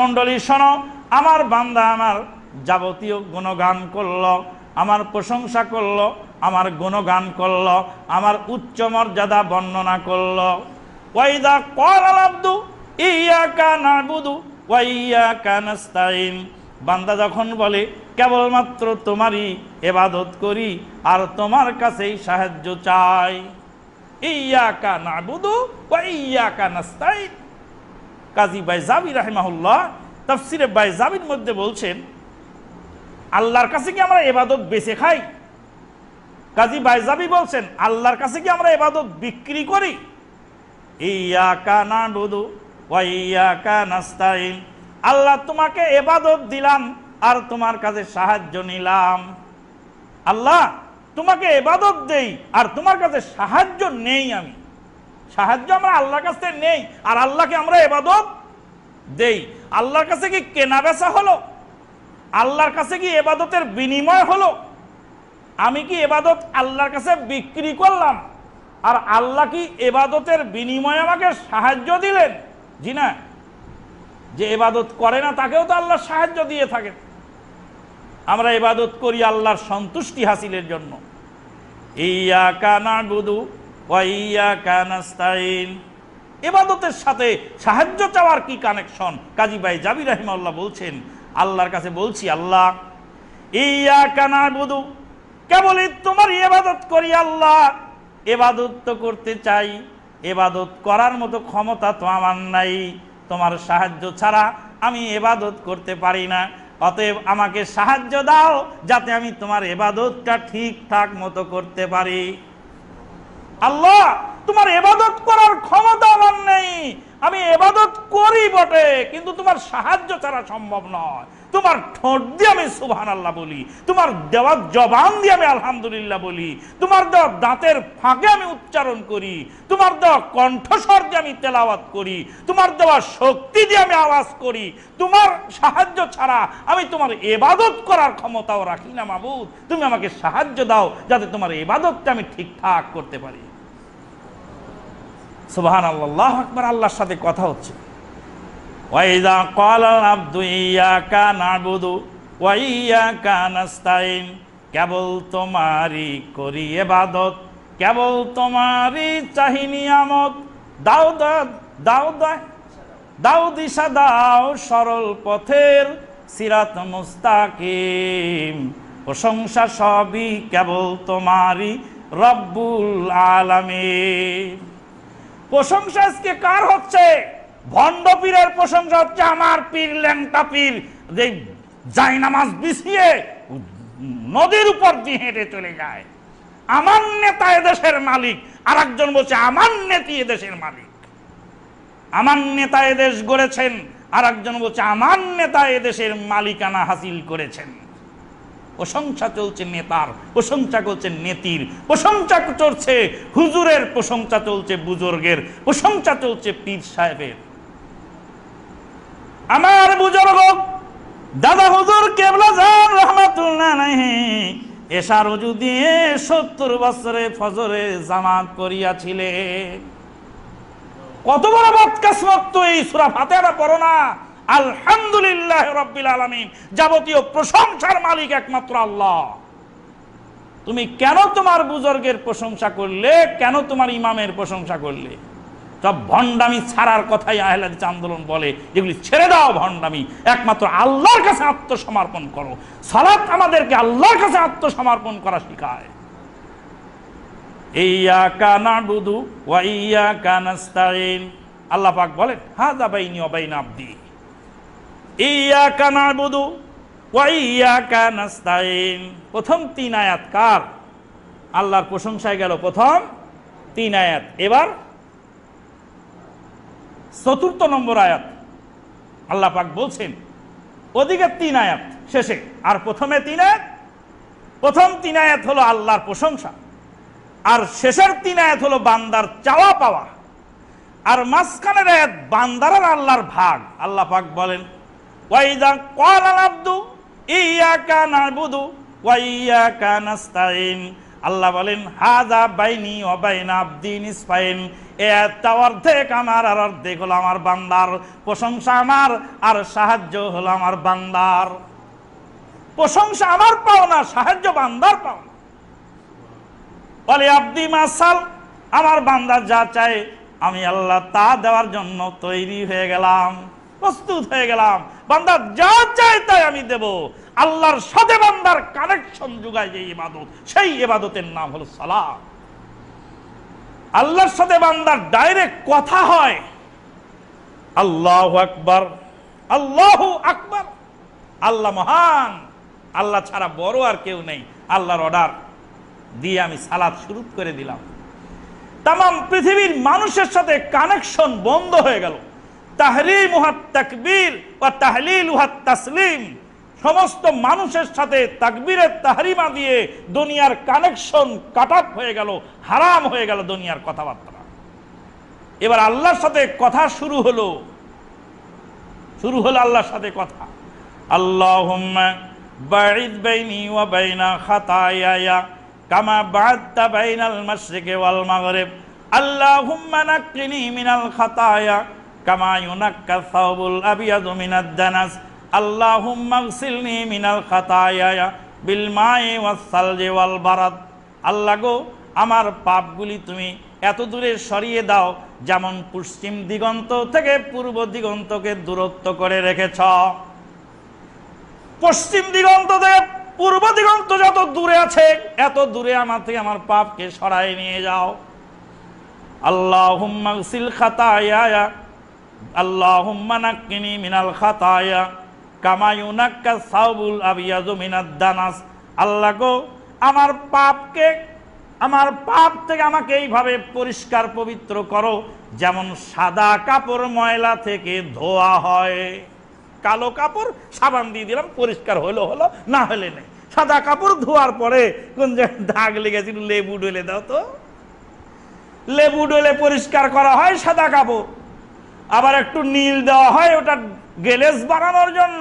মণ্ডলী শোনো আমার বান্দা আমার যাবতীয় গুণগান করল আমার প্রশংসা করল আমার গুণগান করল আমার উচ্চ মর্যাদা বর্ণনা করল ওয়াইদা কল আলাব্দু ইয়া কানাবুদু ওয়াইয়া বান্দা যখন বলে কেবলমাত্র তোমারই এবাদত করি আর তোমার কাছেই সাহায্য চাই ইয়া কানাবুদু ওয়াইয়া কানাস্তাইন কাজী বাইজাবি রাহেমাহুল্লাহ তফসিরে বাইজাবির মধ্যে বলছেন আল্লাহর কাছে কি আমরা এবাদত বেছে খাই কাজী বাইজাবি বলছেন আল্লাহর কাছে কি আমরা এবাদত বিক্রি করি না আল্লাহ তোমাকে এবাদত দিলাম আর তোমার কাছে সাহায্য নিলাম আল্লাহ তোমাকে এবাদত দেই আর তোমার কাছে সাহায্য নেই আমি সাহায্য আমরা আল্লাহর কাছ থেকে নেই আর আল্লাহকে আমরা এবাদত দেই আল্লাহর কাছে কি কেনা বেচা হলো আল্লাহর কাছে কি এবাদতের বিনিময় হলো আমি কি এবাদত আল্লাহর কাছে বিক্রি করলাম আর আল্লাহ কি এবাদতের বিনিময়ে আমাকে সাহায্য দিলেন জি না যে এবাদত করে না তাকেও তো আল্লাহ সাহায্য দিয়ে থাকেন আমরা এবাদত করি আল্লাহর সন্তুষ্টি হাসিলের জন্য ইয়া কানা গুদু ইয়া কানাস্তাইন এবাদতের সাথে সাহায্য চাওয়ার কি কানেকশন কাজী ভাই জাবির রহিমাল্লাহ বলছেন আল্লাহর কাছে বলছি আল্লাহ ইয়া কানা বুধু কেবলই তোমার এবাদত করি আল্লাহ এবাদত তো করতে চাই এবাদত করার মতো ক্ষমতা তো আমার নাই তোমার সাহায্য ছাড়া আমি এবাদত করতে পারি না অতএব আমাকে সাহায্য দাও যাতে আমি তোমার এবাদতটা ঠিকঠাক মতো করতে পারি আল্লাহ তোমার এবাদত করার ক্ষমতা আমার নেই আমি এবাদত করি বটে কিন্তু তোমার সাহায্য ছাড়া সম্ভব নয় তোমার ঠোঁট দিয়ে আমি সুবহান আল্লাহ বলি তোমার দেওয়া জবান দিয়ে আমি আলহামদুলিল্লাহ বলি তোমার দেওয়া দাঁতের ফাঁকে আমি উচ্চারণ করি তোমার দেওয়া কণ্ঠস্বর দিয়ে আমি তেলাওয়াত করি তোমার দেওয়া শক্তি দিয়ে আমি আওয়াজ করি তোমার সাহায্য ছাড়া আমি তোমার এবাদত করার ক্ষমতাও রাখি না মাবুদ তুমি আমাকে সাহায্য দাও যাতে তোমার এবাদতটা আমি ঠিকঠাক করতে পারি সুবাহান আল্লাহ আকবর আল্লাহর সাথে কথা হচ্ছে ওয়াইদা কল আব্দু ইয়া কা নাবুদু ওয়াইয়া কা নাস্তাইন কেবল তোমারই করি এবাদত কেবল তোমারই চাহিনি আমত দাও দাও দাও দিশা দাও সরল পথের সিরাত মুস্তাকিম প্রশংসা সবই কেবল তোমারই রব্বুল আলামিন প্রশংসা আজকে কার হচ্ছে ভণ্ড পীরের প্রশংসা হচ্ছে আমার পীর ল্যাংটা পীর যে যাই নামাজ বিছিয়ে নদীর উপর দিয়ে হেঁটে চলে যায় আমার নেতা এদেশের মালিক আর একজন বলছে আমার নেতি এদেশের মালিক আমার নেতা এদেশ গড়েছেন আর একজন বলছে আমার নেতা এদেশের মালিকানা হাসিল করেছেন প্রশংসা চলছে নেতার প্রশংসা চলছে নেতির প্রশংসা চলছে হুজুরের প্রশংসা চলছে বুজুর্গের প্রশংসা চলছে পীর সাহেবের আমার বুজুর্গ দাদা হুজুর কেবলা কেবলাজান রহমাতুল্লাহ নাহি এশার রজু দিয়ে সত্তর বছরে ফজরে জামাত করিয়াছিলে কত বড় বৎকাশ এই সুরা ফাতেরা পড়ো না আলহামদুলিল্লাহ রব্বিল আলমিন যাবতীয় প্রশংসার মালিক একমাত্র আল্লাহ তুমি কেন তোমার বুজর্গের প্রশংসা করলে কেন তোমার ইমামের প্রশংসা করলে সব ভণ্ডামি ছাড়ার কথাই আহলাদিস আন্দোলন বলে যেগুলি ছেড়ে দাও ভণ্ডামি একমাত্র আল্লাহর কাছে আত্মসমর্পণ করো সালাত আমাদেরকে আল্লাহর কাছে আত্মসমর্পণ করা শিখায় ইয়া কানা ডুদু ওয়া ইয়া কানাস্তাইন আল্লাহ পাক বলেন হা দাবাইনি অবাইন আব্দি ইয়া কানা বুধু ওয়াইয়া প্রথম তিন আয়াত কার আল্লাহর প্রশংসায় গেল প্রথম তিন আয়াত এবার চতুর্থ নম্বর আয়াত আল্লাহ পাক বলছেন ওদিকে তিন আয়াত শেষে আর প্রথমে তিন আয়াত প্রথম তিন আয়াত হলো আল্লাহর প্রশংসা আর শেষের তিন আয়াত হলো বান্দার চাওয়া পাওয়া আর মাঝখানের আয়াত বান্দার আল্লাহর ভাগ আল্লাহ পাক বলেন ওয়াইদা কল আব্দু ইয়া কান আবুদু ওয়াইয়া কান আস্তাইন আল্লাহ বলেন হাজা বাইনি অবাইন আব্দিন এ একটা অর্ধেক আমার আর অর্ধেক হলো আমার বান্দার প্রশংসা আমার আর সাহায্য হলো আমার বান্দার প্রশংসা আমার পাও না সাহায্য বান্দার পাও না বলে আব্দি মাসাল আমার বান্দার যা চায় আমি আল্লাহ তা দেওয়ার জন্য তৈরি হয়ে গেলাম প্রস্তুত হয়ে গেলাম বান্দা যা চায় তাই আমি দেব আল্লাহর সাথে বান্দার কানেকশন যোগায় যে ইবাদত সেই ইবাদতের নাম হলো সালাম আল্লাহর সাথে বান্দার ডাইরেক্ট কথা হয় আল্লাহ আকবার আল্লাহ আকবার আল্লাহ মহান আল্লাহ ছাড়া বড় আর কেউ নেই আল্লাহর অর্ডার দিয়ে আমি সালাদ শুরু করে দিলাম তাম পৃথিবীর মানুষের সাথে কানেকশন বন্ধ হয়ে গেল তাহরিম হাত তাকবীর বা তাহলিল হাত তাসলিম সমস্ত মানুষের সাথে তাকবীরের তাহরিমা দিয়ে দুনিয়ার কানেকশন কাট হয়ে গেল হারাম হয়ে গেল দুনিয়ার কথাবার্তা এবার আল্লাহর সাথে কথা শুরু হলো শুরু হলো আল্লাহর সাথে কথা আল্লাহ বাঈদ বাইনি ওয়া বাইনা খাতায়া কামা বাদতা বাইনাল মাশরিকি ওয়াল মাগরিব আল্লাহুম্মা নাক্কিনি মিনাল খাতায়া কামায়ুনাক্কা সাহবুল আবিয়াদ বিল আল্লাহ গো আমার পাপগুলি তুমি এত দূরে সরিয়ে দাও যেমন পশ্চিম দিগন্ত থেকে পূর্ব দিগন্তকে দূরত্ব করে রেখেছ পশ্চিম দিগন্ত থেকে পূর্ব দিগন্ত যত দূরে আছে এত দূরে আমার থেকে আমার পাপকে সরায় নিয়ে যাও আল্লাহ আল্লাহুম্মা নাক্কিনি মিনাল খাতায়া কামায়ুনাক্কা সাউবুল আবিয়াজু মিনাদ দানাস আল্লাহ গো আমার পাপকে আমার পাপ থেকে আমাকে এইভাবে পরিষ্কার পবিত্র করো যেমন সাদা কাপড় ময়লা থেকে ধোয়া হয় কালো কাপড় সাবান দিয়ে দিলাম পরিষ্কার হলো হলো না হলে নেই সাদা কাপড় ধোয়ার পরে কোন জায়গায় দাগ লেগেছিল লেবু ডলে দাও তো লেবু ডলে পরিষ্কার করা হয় সাদা কাপড় আবার একটু নীল দেওয়া হয় ওটা গেলেস বানানোর জন্য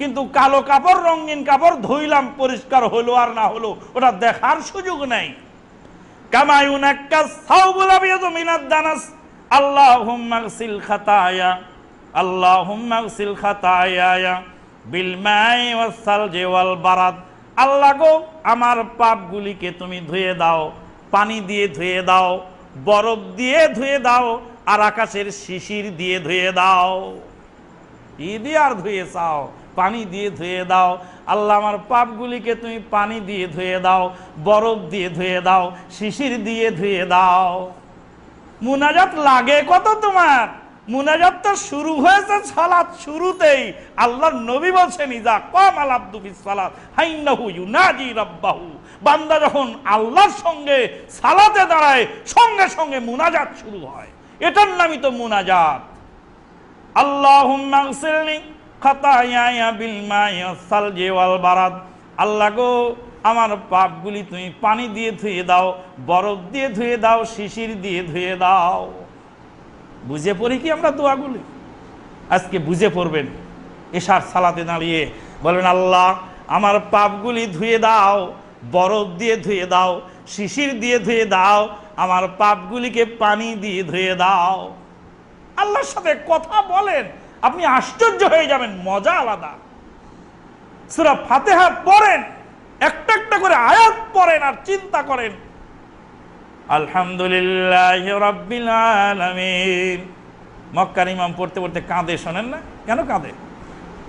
কিন্তু কালো কাপড় রঙিন কাপড় ধুইলাম পরিষ্কার হলো আর না হলো ওটা দেখার সুযোগ নাই কামায়ুন দানাস আল্লাহ আল্লাহ বারাত আল্লাহ গো আমার পাপগুলিকে তুমি ধুয়ে দাও পানি দিয়ে ধুয়ে দাও বরফ দিয়ে ধুয়ে দাও আর আকাশের শিশির দিয়ে ধুয়ে দাও ই দিয়ে আর ধুয়ে চাও পানি দিয়ে ধুয়ে দাও আল্লাহ আমার পাপগুলিকে তুমি পানি দিয়ে ধুয়ে দাও বরফ দিয়ে ধুয়ে দাও শিশির দিয়ে ধুয়ে দাও মুনাজাত লাগে কত তোমার মুনাজাত তো শুরু হয়েছে সালাত শুরুতেই আল্লাহর নবী বলছে ইজা কম আল আব্দুবিস সালাত হাইন্নাহু ইউনাজি রাব্বাহু বান্দা যখন আল্লাহর সঙ্গে সালাতে দাঁড়ায় সঙ্গে সঙ্গে মুনাজাত শুরু হয় এটার নামই তো মুনাজাত আল্লাহ আল্লাহ গো আমার পাপগুলি তুমি পানি দিয়ে ধুয়ে দাও বরফ দিয়ে ধুয়ে দাও শিশির দিয়ে ধুয়ে দাও বুঝে পড়ি কি আমরা দোয়াগুলি আজকে বুঝে পড়বেন এশার সালাতে দাঁড়িয়ে বলবেন আল্লাহ আমার পাপগুলি ধুয়ে দাও বরফ দিয়ে ধুয়ে দাও শিশির দিয়ে ধুয়ে দাও আমার পাপগুলিকে পানি দিয়ে ধুয়ে দাও আল্লাহর সাথে কথা বলেন আপনি আশ্চর্য হয়ে যাবেন মজা আলাদা সুরা ফাতেহা পড়েন একটা একটা করে আয়াত পড়েন আর চিন্তা করেন আলহামদুলিল্লাহ রব্বিল আলামিন মক্কার ইমাম পড়তে পড়তে কাঁদে শোনেন না কেন কাঁদে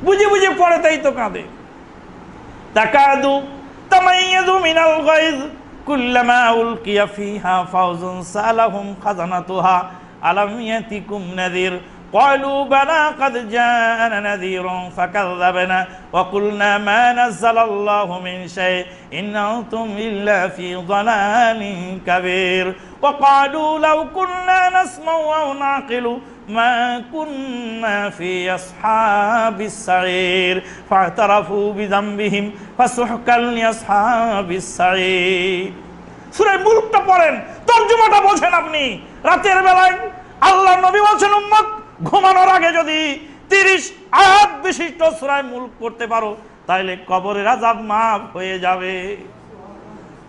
বুঝে বুঝে পড়ে তাই তো কাঁদে তাকাদু তামাইয়াদু মিনাল গায়জ كلما ألقي فيها فوز سألهم خزنتها ألم يأتكم نذير قالوا بلى قد جاءنا نذير فكذبنا وقلنا ما نزل الله من شيء إن أنتم إلا في ضلال كبير وقالوا لو كنا نسمع أو نعقل ما كنا في মুলুকটা পড়েন তর্জমাটা বোঝেন আপনি রাতের বেলায় আল্লাহ নবী বলছেন উম্মত ঘুমানোর আগে যদি তিরিশ আয়াত বিশিষ্ট সুরায় মুলুক করতে পারো তাহলে কবরের আজাব মাফ হয়ে যাবে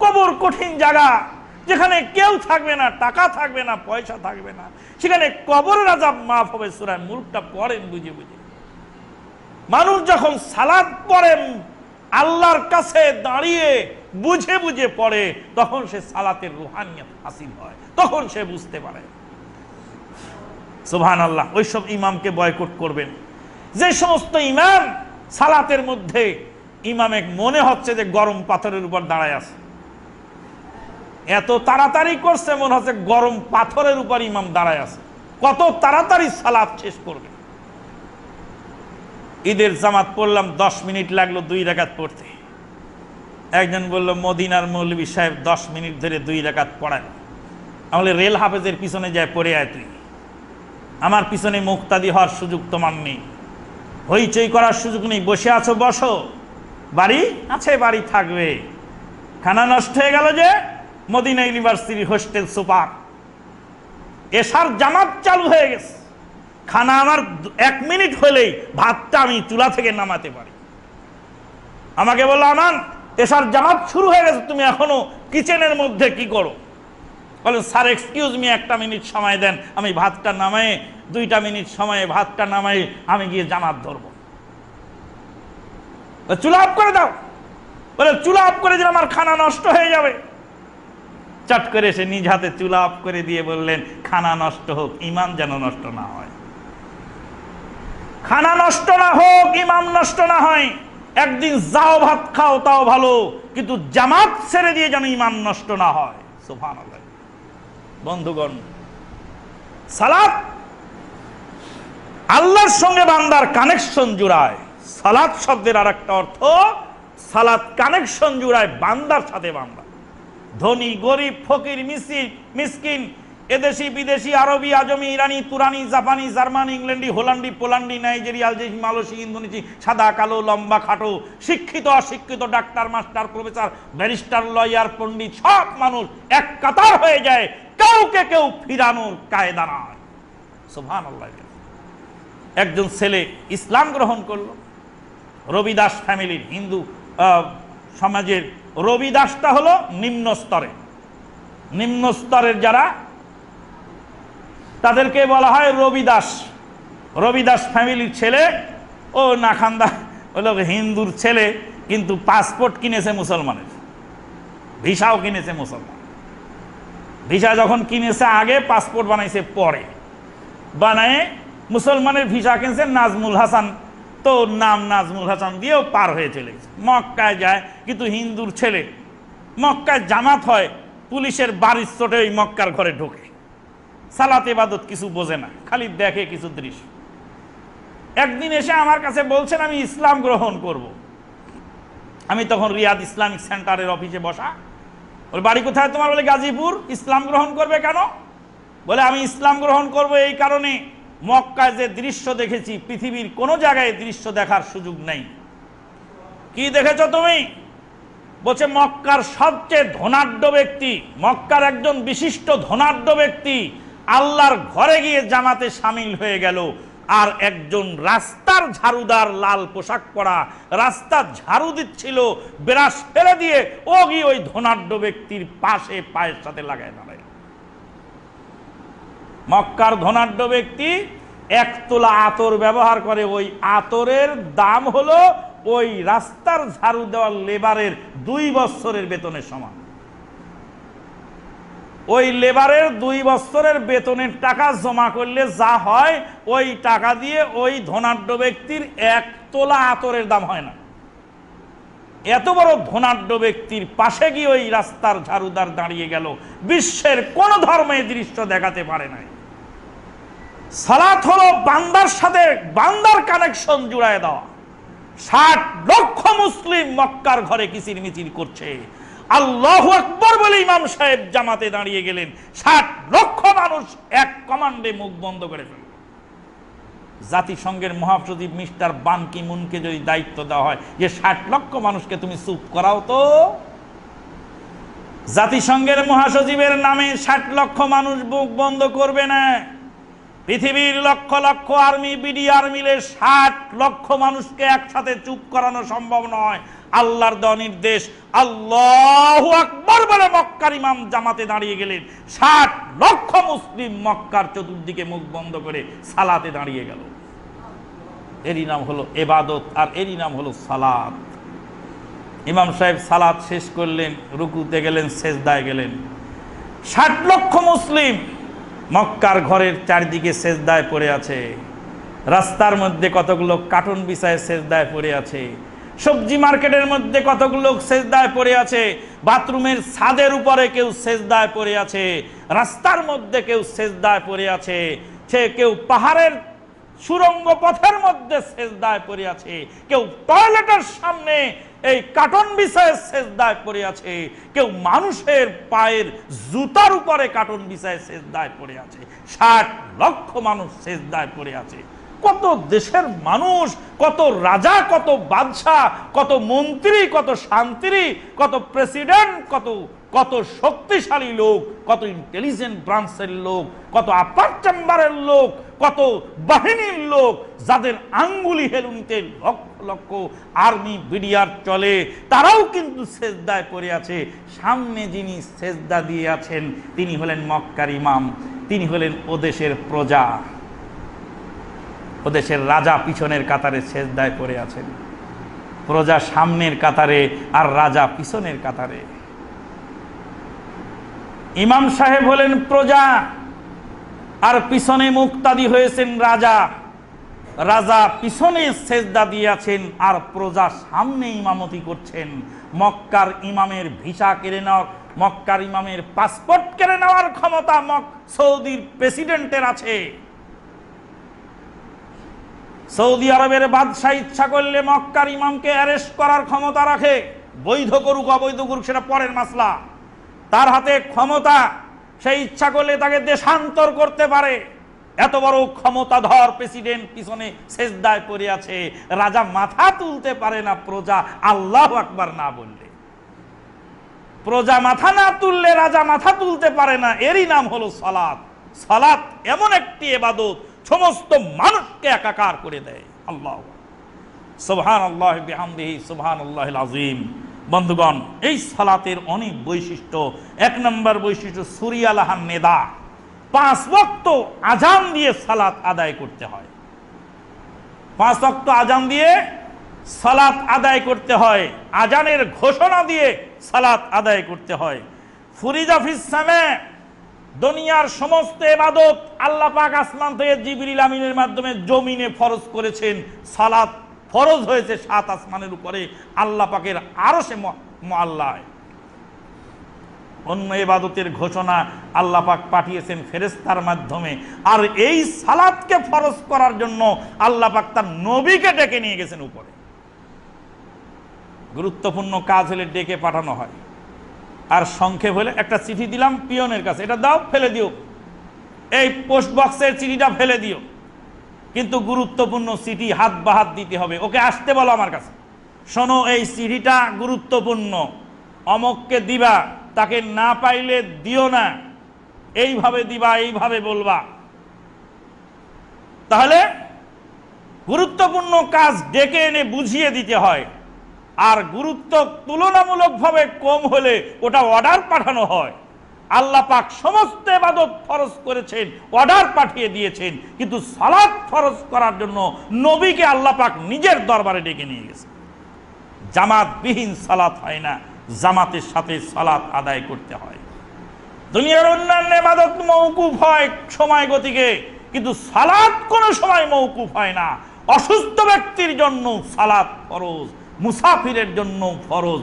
কবর কঠিন জায়গা যেখানে কেউ থাকবে না টাকা থাকবে না পয়সা থাকবে না সেখানে কবরের আজাব মাফ হবে সুরায় মুলকটা পড়েন বুঝে বুঝে মানুষ যখন সালাদ পড়েন আল্লাহর কাছে দাঁড়িয়ে বুঝে বুঝে পড়ে তখন সে সালাতের রুহানিয়ত হাসিল হয় তখন সে বুঝতে পারে সুহান আল্লাহ ওইসব ইমামকে বয়কট করবেন যে সমস্ত ইমাম সালাতের মধ্যে ইমামে মনে হচ্ছে যে গরম পাথরের উপর দাঁড়ায় আছে এত তাড়াতাড়ি করছে মনে হচ্ছে গরম পাথরের উপর ইমাম দাঁড়ায় আছে কত তাড়াতাড়ি সালাদ শেষ করবে ঈদের জামাত পড়লাম দশ মিনিট লাগলো দুই রেখাত পড়তে একজন বলল মদিনার মৌলবী সাহেব দশ মিনিট ধরে দুই রেখাত পড়ায় আমলে রেল হাফেজের পিছনে যায় পড়ে আয় তুই আমার পিছনে মুক্তাদি হওয়ার সুযোগ তোমার নেই হইচই করার সুযোগ নেই বসে আছো বসো বাড়ি আছে বাড়ি থাকবে খানা নষ্ট হয়ে গেল যে মদিনা ইউনিভার্সিটির হোস্টেল সুপার এসার জামাত চালু হয়ে গেছে খানা আমার এক মিনিট হলেই ভাতটা আমি চুলা থেকে নামাতে পারি আমাকে বললো আমান এসার জামাত শুরু হয়ে গেছে তুমি এখনো কিচেনের মধ্যে কি করো বলেন স্যার এক্সকিউজ মি একটা মিনিট সময় দেন আমি ভাতটা নামাই দুইটা মিনিট সময়ে ভাতটা নামাই আমি গিয়ে জামাত ধরবো চুলা আপ করে দাও বলে চুলা আপ করে দিলে আমার খানা নষ্ট হয়ে যাবে চট করে সে নিজ হাতে চুলা আপ করে দিয়ে বললেন খানা নষ্ট হোক ইমাম যেন নষ্ট না হয় খানা নষ্ট না হোক ইমাম নষ্ট না হয় একদিন যাও ভাত খাও তাও ভালো কিন্তু জামাত ছেড়ে দিয়ে যেন ইমাম নষ্ট না হয় সোফান বন্ধুগণ সালাদ আল্লাহর সঙ্গে বান্দার কানেকশন জুড়ায় সালাদ শব্দের আর একটা অর্থ সালাদ কানেকশন জুড়ায় বান্দার সাথে বান্দা ধনী গরিব ফকির মিসি মিসকিন এদেশি বিদেশি আরবি আজমি ইরানি তুরানি জাপানি জার্মানি ইংল্যান্ডি হোল্যান্ডি পোল্যান্ডি নাইজেরিয়াল যে মালসি ইন্দোনেশি সাদা কালো লম্বা খাটো শিক্ষিত অশিক্ষিত doctor master professor barrister lawyer পণ্ডিত সব মানুষ এক কাতার হয়ে যায় কাউকে কেউ ফিরানোর কায়দা নয় সোভান একজন ছেলে ইসলাম গ্রহণ করল রবিদাস ফ্যামিলির হিন্দু সমাজের রবি দাসটা হলো নিম্ন স্তরে নিম্ন স্তরের যারা তাদেরকে বলা হয় রবিদাস রবিদাস ফ্যামিলির ছেলে ও নাখান্দা হলো হিন্দুর ছেলে কিন্তু পাসপোর্ট কিনেছে মুসলমানের ভিসাও কিনেছে মুসলমান ভিসা যখন কিনেছে আগে পাসপোর্ট বানাইছে পরে বানায় মুসলমানের ভিসা কিনেছে নাজমুল হাসান তো নাম নাজমুল হাসান দিয়েও পার হয়ে চলে গেছে মক্কায় যায় কিন্তু হিন্দুর ছেলে মক্কায় জামাত হয় পুলিশের বাড়ির চোটে ওই মক্কার ঘরে ঢোকে সালাত এবাদত কিছু বোঝে না খালি দেখে কিছু দৃশ্য একদিন এসে আমার কাছে বলছেন আমি ইসলাম গ্রহণ করব। আমি তখন রিয়াদ ইসলামিক সেন্টারের অফিসে বসা ওর বাড়ি কোথায় তোমার বলে গাজীপুর ইসলাম গ্রহণ করবে কেন বলে আমি ইসলাম গ্রহণ করব এই কারণে মক্কায় যে দৃশ্য দেখেছি পৃথিবীর কোনো জায়গায় দৃশ্য দেখার সুযোগ নেই কি দেখেছ তুমি বলছে মক্কার সবচেয়ে ধনাঢ্য ব্যক্তি মক্কার একজন বিশিষ্ট ধনাঢ্য ব্যক্তি আল্লাহর ঘরে গিয়ে জামাতে সামিল হয়ে গেল আর একজন রাস্তার ঝাড়ুদার লাল পোশাক পরা রাস্তা ঝাড়ু দিচ্ছিল বেরাস ফেলে দিয়ে ও গিয়ে ওই ধনাঢ্য ব্যক্তির পাশে পায়ের সাথে লাগায় দাঁড়ায় মক্কার ধনাঢ্য ব্যক্তি এক তোলা আতর ব্যবহার করে ওই আতরের দাম হলো ওই রাস্তার ঝাড়ু দেওয়ার লেবারের দুই বছরের বেতনের সমান ওই লেবারের দুই বছরের বেতনের টাকা জমা করলে যা হয় ওই টাকা দিয়ে ওই ধনাঢ্য ব্যক্তির এক তোলা আতরের দাম হয় না এত বড় ধনাঢ্য ব্যক্তির পাশে গিয়ে ওই রাস্তার ঝাড়ুদার দাঁড়িয়ে গেল বিশ্বের কোন ধর্মে দৃশ্য দেখাতে পারে নাই সালাত হলো বান্দার সাথে বান্দার কানেকশন জুড়ায় দেওয়া ষাট লক্ষ মুসলিম মক্কার ঘরে কিচির মিচির করছে আল্লাহ আকবর বলে ইমাম সাহেব জামাতে দাঁড়িয়ে গেলেন ষাট লক্ষ মানুষ এক কমান্ডে মুখ বন্ধ করে ফেলল জাতিসংঘের মহাসচিব মিস্টার বান কি মুনকে যদি দায়িত্ব দেওয়া হয় যে ষাট লক্ষ মানুষকে তুমি চুপ করাও তো জাতিসংঘের মহাসচিবের নামে ষাট লক্ষ মানুষ মুখ বন্ধ করবে না পৃথিবীর লক্ষ লক্ষ আর্মি বিডিআর মিলে ষাট লক্ষ মানুষকে একসাথে চুপ করানো সম্ভব নয় আল্লাহর দেওয়া নির্দেশ আল্লাহ আকবর বলে মক্কার ইমাম জামাতে দাঁড়িয়ে গেলেন ষাট লক্ষ মুসলিম মক্কার চতুর্দিকে মুখ বন্ধ করে সালাতে দাঁড়িয়ে গেল এরই নাম হলো এবাদত আর এরই নাম হলো সালাত ইমাম সাহেব সালাত শেষ করলেন রুকুতে গেলেন শেষদায় গেলেন ষাট লক্ষ মুসলিম মক্কার ঘরের চারিদিকে সেজদায় পড়ে আছে রাস্তার মধ্যে কতগুলো কার্টুন বিছায় সেজদায় পড়ে আছে সবজি মার্কেটের মধ্যে কতগুলো সেজদায় পড়ে আছে বাথরুমের ছাদের উপরে কেউ সেজদায় পড়ে আছে রাস্তার মধ্যে কেউ সেজদায় পড়ে আছে সে কেউ পাহাড়ের সুরঙ্গ পথের মধ্যে সেজদায় পড়িয়াছে কেউ টয়লেটের সামনে এই কাটন বিছায় সেজদায় পড়িয়াছে কেউ মানুষের পায়ের জুতার উপরে কাটন দায় সেজদায় পড়িয়াছে ষাট লক্ষ মানুষ সেজদায় পড়িয়াছে কত দেশের মানুষ কত রাজা কত বাদশাহ কত মন্ত্রী কত শান্তিরি কত প্রেসিডেন্ট কত কত শক্তিশালী লোক কত ইন্টেলিজেন্ট ব্রাঞ্চের লোক কত আপার চেম্বারের লোক কত বাহিনীর লোক যাদের আঙ্গুলি হেলুনিতে লক্ষ লক্ষ আর্মি বিডিআর চলে তারাও কিন্তু সেজদায় পড়ে আছে সামনে যিনি সেজদা দিয়ে আছেন তিনি হলেন মক্কার ইমাম তিনি হলেন ওদেশের প্রজা ওদেশের রাজা পিছনের কাতারে সেজদায় পড়ে আছেন প্রজা সামনের কাতারে আর রাজা পিছনের কাতারে ইমাম সাহেব হলেন প্রজা আর পিছনে মুক্তাদি হয়েছেন রাজা রাজা পিছনে সেজদা দিয়েছেন আর প্রজা সামনে ইমামতি করছেন মক্কার ইমামের ভিসা কেড়ে নেওয়া মক্কার ইমামের পাসপোর্ট কেড়ে নেওয়ার ক্ষমতা মক সৌদির প্রেসিডেন্টের আছে সৌদি আরবের বাদশাহ ইচ্ছা করলে মক্কার ইমামকে অ্যারেস্ট করার ক্ষমতা রাখে বৈধ করুক অবৈধ করুক সেটা পরের মাসলা তার হাতে ক্ষমতা সেই ইচ্ছা করলে তাকে দেশান্তর করতে পারে এত বড় ক্ষমতাধর প্রেসিডেন্ট পিছনে শেষদায় করে আছে রাজা মাথা তুলতে পারে না প্রজা আল্লাহ আকবার না বললে প্রজা মাথা না তুললে রাজা মাথা তুলতে পারে না এরই নাম হলো সালাত সালাত এমন একটি এবাদত সমস্ত মানুষকে একাকার করে দেয় আল্লাহ সোহান আল্লাহ বিহামদিহি সোহান আল্লাহ আজিম বন্ধুগণ এই সালাতের অনেক বৈশিষ্ট্য এক নম্বর বৈশিষ্ট্য সুরিয়ালাহান নেদা পাঁচ বক্ত আজান দিয়ে সালাত আদায় করতে হয় পাঁচ বক্ত আজান দিয়ে সালাত আদায় করতে হয় আজানের ঘোষণা দিয়ে সালাত আদায় করতে হয় ফুরিজাফিস সামে দুনিয়ার সমস্ত এবাদত আল্লাহ পাক আসমান থেকে জিবরিল আমিনের মাধ্যমে জমিনে ফরজ করেছেন সালাত ফরজ হয়েছে সাত আসমানের উপরে আল্লাহ পাকের আরো সে মোয়াল্লায় অন্য এবাদতের ঘোষণা আল্লাহ পাক পাঠিয়েছেন ফেরেস্তার মাধ্যমে আর এই সালাদকে ফরজ করার জন্য আল্লাহ পাক তার নবীকে ডেকে নিয়ে গেছেন উপরে গুরুত্বপূর্ণ কাজ হলে ডেকে পাঠানো হয় আর সংক্ষেপ হলে একটা চিঠি দিলাম পিয়নের কাছে এটা দাও ফেলে দিও এই পোস্ট বক্সের চিঠিটা ফেলে দিও কিন্তু গুরুত্বপূর্ণ চিঠি হাত বা হাত দিতে হবে ওকে আসতে বলো আমার কাছে শোনো এই চিঠিটা গুরুত্বপূর্ণ অমককে দিবা তাকে না পাইলে দিও না এইভাবে দিবা এইভাবে বলবা তাহলে গুরুত্বপূর্ণ কাজ ডেকে এনে বুঝিয়ে দিতে হয় আর গুরুত্ব তুলনামূলকভাবে কম হলে ওটা অর্ডার পাঠানো হয় আল্লাহ পাক সমস্ত এবাদত ফরজ করেছেন অর্ডার পাঠিয়ে দিয়েছেন কিন্তু সালাদ ফরজ করার জন্য নবীকে আল্লাহ পাক নিজের দরবারে ডেকে নিয়ে গেছে জামাতবিহীন সালাত হয় না জামাতের সাথে সালাত আদায় করতে হয় দুনিয়ার অন্যান্য এবাদত মৌকুফ হয় সময় গতিকে কিন্তু সালাদ কোনো সময় মৌকুফ হয় না অসুস্থ ব্যক্তির জন্য সালাত ফরজ মুসাফিরের জন্য ফরজ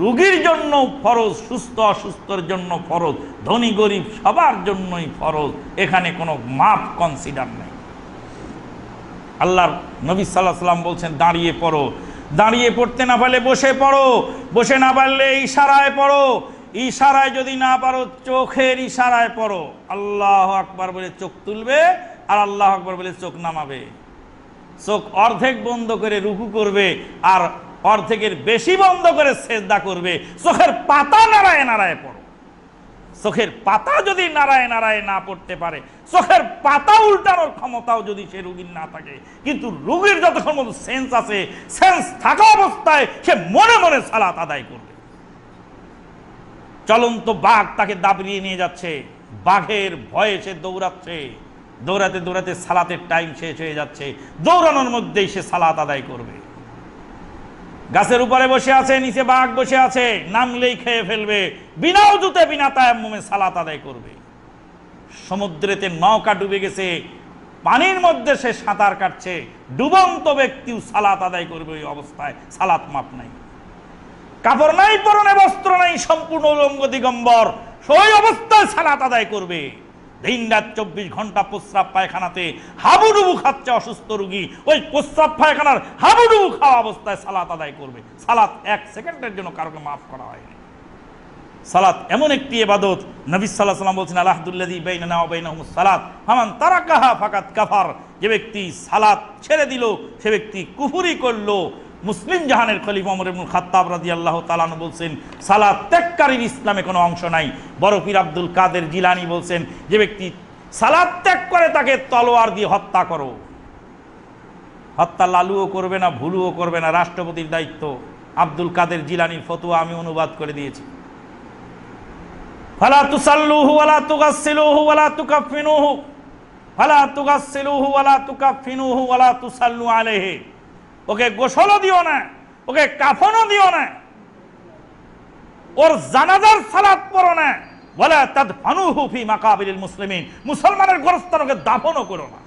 রুগীর জন্য ফরজ সুস্থ অসুস্থর জন্য ফরজ ধনী গরিব সবার জন্যই ফরজ এখানে কোনো মাপ কনসিডার নেই আল্লাহর নবী সাল্লাহ সাল্লাম বলছেন দাঁড়িয়ে পড়ো দাঁড়িয়ে পড়তে না পারলে বসে পড়ো বসে না পারলে ইশারায় পড়ো ইশারায় যদি না পারো চোখের ইশারায় পড়ো আল্লাহ আকবার বলে চোখ তুলবে আর আল্লাহ আকবার বলে চোখ নামাবে চোখ অর্ধেক বন্ধ করে রুকু করবে আর অর্ধেকের বেশি বন্ধ করে শ্রেদ্ধা করবে চোখের পাতা নাড়ায় নাড়ায় পড়ো চোখের পাতা যদি নারায় নারায় না পড়তে পারে চোখের পাতা উল্টানোর ক্ষমতাও যদি সে রুগীর না থাকে কিন্তু রুগীর যতক্ষণ মতো সেন্স আছে সেন্স থাকা অবস্থায় সে মনে মনে সালাত আদায় করবে চলন্ত বাঘ তাকে দাবড়িয়ে নিয়ে যাচ্ছে বাঘের ভয়ে সে দৌড়াচ্ছে দৌড়াতে দৌড়াতে সালাতের টাইম শেষ হয়ে যাচ্ছে দৌড়ানোর মধ্যেই সে সালাত আদায় করবে গাছের উপরে বসে আছে নিচে বাঘ বসে আছে নামলেই খেয়ে ফেলবে বিনা জুতে বিনা তায়াম্মুমে সালাত আদায় করবে সমুদ্রেতে নৌকা ডুবে গেছে পানির মধ্যে সে সাঁতার কাটছে ডুবন্ত ব্যক্তিও সালাত আদায় করবে ওই অবস্থায় সালাত মাপ নাই কাপড় নাই পরনে বস্ত্র নাই সম্পূর্ণ উলঙ্গ দিগম্বর সেই অবস্থায় সালাত আদায় করবে দিন রাত চব্বিশ ঘন্টা প্রস্রাব পায়খানাতে হাবুডুবু খাচ্ছে অসুস্থ রুগী ওই প্রস্রাব পায়খানার হাবুডুবু খাওয়া অবস্থায় সালাত আদায় করবে সালাত এক সেকেন্ডের জন্য কারোকে মাফ করা হয়নি সালাত এমন একটি এবাদত নবী সাল্লাহ সাল্লাম বলছেন আলাহদুল্লাদি বেইনা বেইনাহম সালাত হামান তারা কাহা ফাকাত কাফার যে ব্যক্তি সালাত ছেড়ে দিল সে ব্যক্তি কুফুরি করলো মুসলিম জাহানের খলিফ অমর এবং খাত্তাব আল্লাহ তালান বলছেন সালা ত্যাগকারীর ইসলামে কোনো অংশ নাই বরফির আব্দুল কাদের জিলানি বলছেন যে ব্যক্তি সালা ত্যাগ করে তাকে তলোয়ার দিয়ে হত্যা করো হত্যা লালুও করবে না ভুলুও করবে না রাষ্ট্রপতির দায়িত্ব আব্দুল কাদের জিলানির ফতুয়া আমি অনুবাদ করে দিয়েছি ফালা তুসাল্লুহু ওয়ালা তুগাসসিলুহু ওয়ালা তুকাফফিনুহু ফালা তুগাসসিলুহু ওয়ালা তুকাফফিনুহু ওয়ালা তুসাল্লু আলাইহি ওকে গোসলও দিও না ওকে কাফনও দিও না ওর জানাজার সালাত পড়ো না বলে তাদ হুফি মাকাবিল মুসলিমিন মুসলমানের গোরস্থান ওকে দাফনও করো না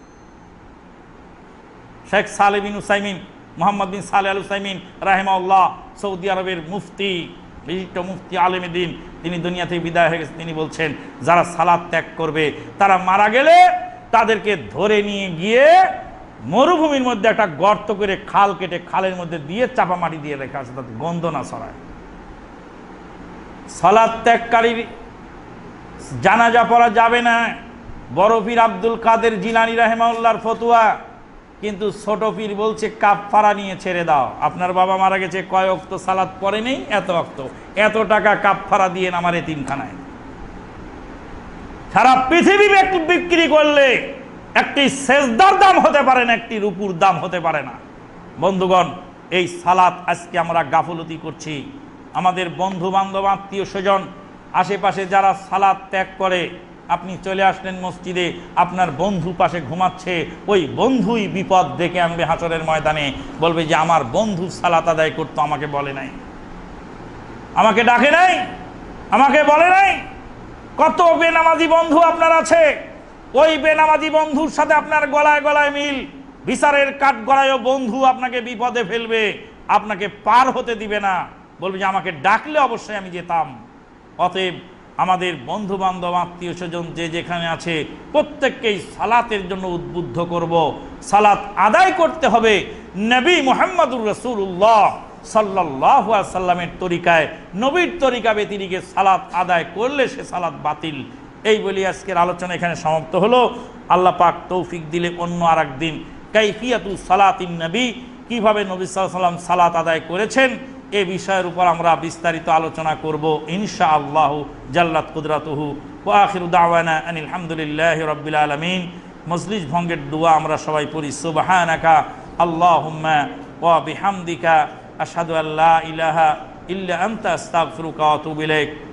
শেখ সালে বিন উসাইমিন মোহাম্মদ বিন সালে আল উসাইমিন রাহেমাউল্লাহ সৌদি আরবের মুফতি বিশিষ্ট মুফতি দিন তিনি দুনিয়া থেকে বিদায় হয়ে গেছেন তিনি বলছেন যারা সালাদ ত্যাগ করবে তারা মারা গেলে তাদেরকে ধরে নিয়ে গিয়ে মরুভূমির মধ্যে একটা গর্ত করে খাল কেটে খালের মধ্যে দিয়ে চাপা মাটি দিয়ে রেখে আসে তাতে গন্ধ না ছড়ায় সলাদ ত্যাগকারীর জানাজা পড়া যাবে না বড় পীর আব্দুল কাদের জিলানি রাহেমাউল্লার ফতুয়া কিন্তু ছোট পীর বলছে কাপ ফাড়া নিয়ে ছেড়ে দাও আপনার বাবা মারা গেছে কয় অক্ত সালাদ পরে নেই এত অক্ত এত টাকা কাপ ফাড়া দিয়ে আমার তিনখানায় সারা পৃথিবী বিক্রি করলে একটি সেজদার দাম হতে পারে না একটি রুপুর দাম হতে পারে না বন্ধুগণ এই সালাত আজকে আমরা গাফলতি করছি আমাদের বন্ধু বান্ধব আত্মীয় স্বজন আশেপাশে যারা সালাদ ত্যাগ করে আপনি চলে আসলেন মসজিদে আপনার বন্ধু পাশে ঘুমাচ্ছে ওই বন্ধুই বিপদ দেখে আনবে হাঁচরের ময়দানে বলবে যে আমার বন্ধু সালাত আদায় করতো আমাকে বলে নাই আমাকে ডাকে নাই আমাকে বলে নাই কত বেনামাজি বন্ধু আপনার আছে ওই বেনামাজি বন্ধুর সাথে আপনার গলায় গলায় মিল বিচারের কাঠ গড়ায় বন্ধু আপনাকে বিপদে ফেলবে আপনাকে পার হতে দিবে না বলবে যে আমাকে ডাকলে অবশ্যই আমি যেতাম অতএব আমাদের বন্ধু বান্ধব আত্মীয় স্বজন যে যেখানে আছে প্রত্যেককেই সালাতের জন্য উদ্বুদ্ধ করব সালাত আদায় করতে হবে নবী মোহাম্মদুর রসুল্লাহ সাল্লাহ সাল্লামের তরিকায় নবীর তরিকা ব্যতিরিকে সালাত আদায় করলে সে সালাত বাতিল এই বলি আজকের আলোচনা এখানে সমাপ্ত হলো আল্লাহ পাক তৌফিক দিলে অন্য আর একদিন কাইফিয়াতু সালাতিন নবী কীভাবে নবী সাল্লাম সালাত আদায় করেছেন এ বিষয়ের উপর আমরা বিস্তারিত আলোচনা করব ইনশা আল্লাহ জাল্লাত কুদরাতুহু ওয়া আখির দাওয়ানা আনিল হামদুলিল্লাহ রব্বিল আলমিন মজলিস ভঙ্গের দোয়া আমরা সবাই পড়ি সুবাহানাকা আল্লাহ ওয়া বিহামদিকা আসাদু আল্লাহ ইলাহা ইল্লা আন্তা আস্তাগফিরুকা ওয়া আতুবু ইলাইক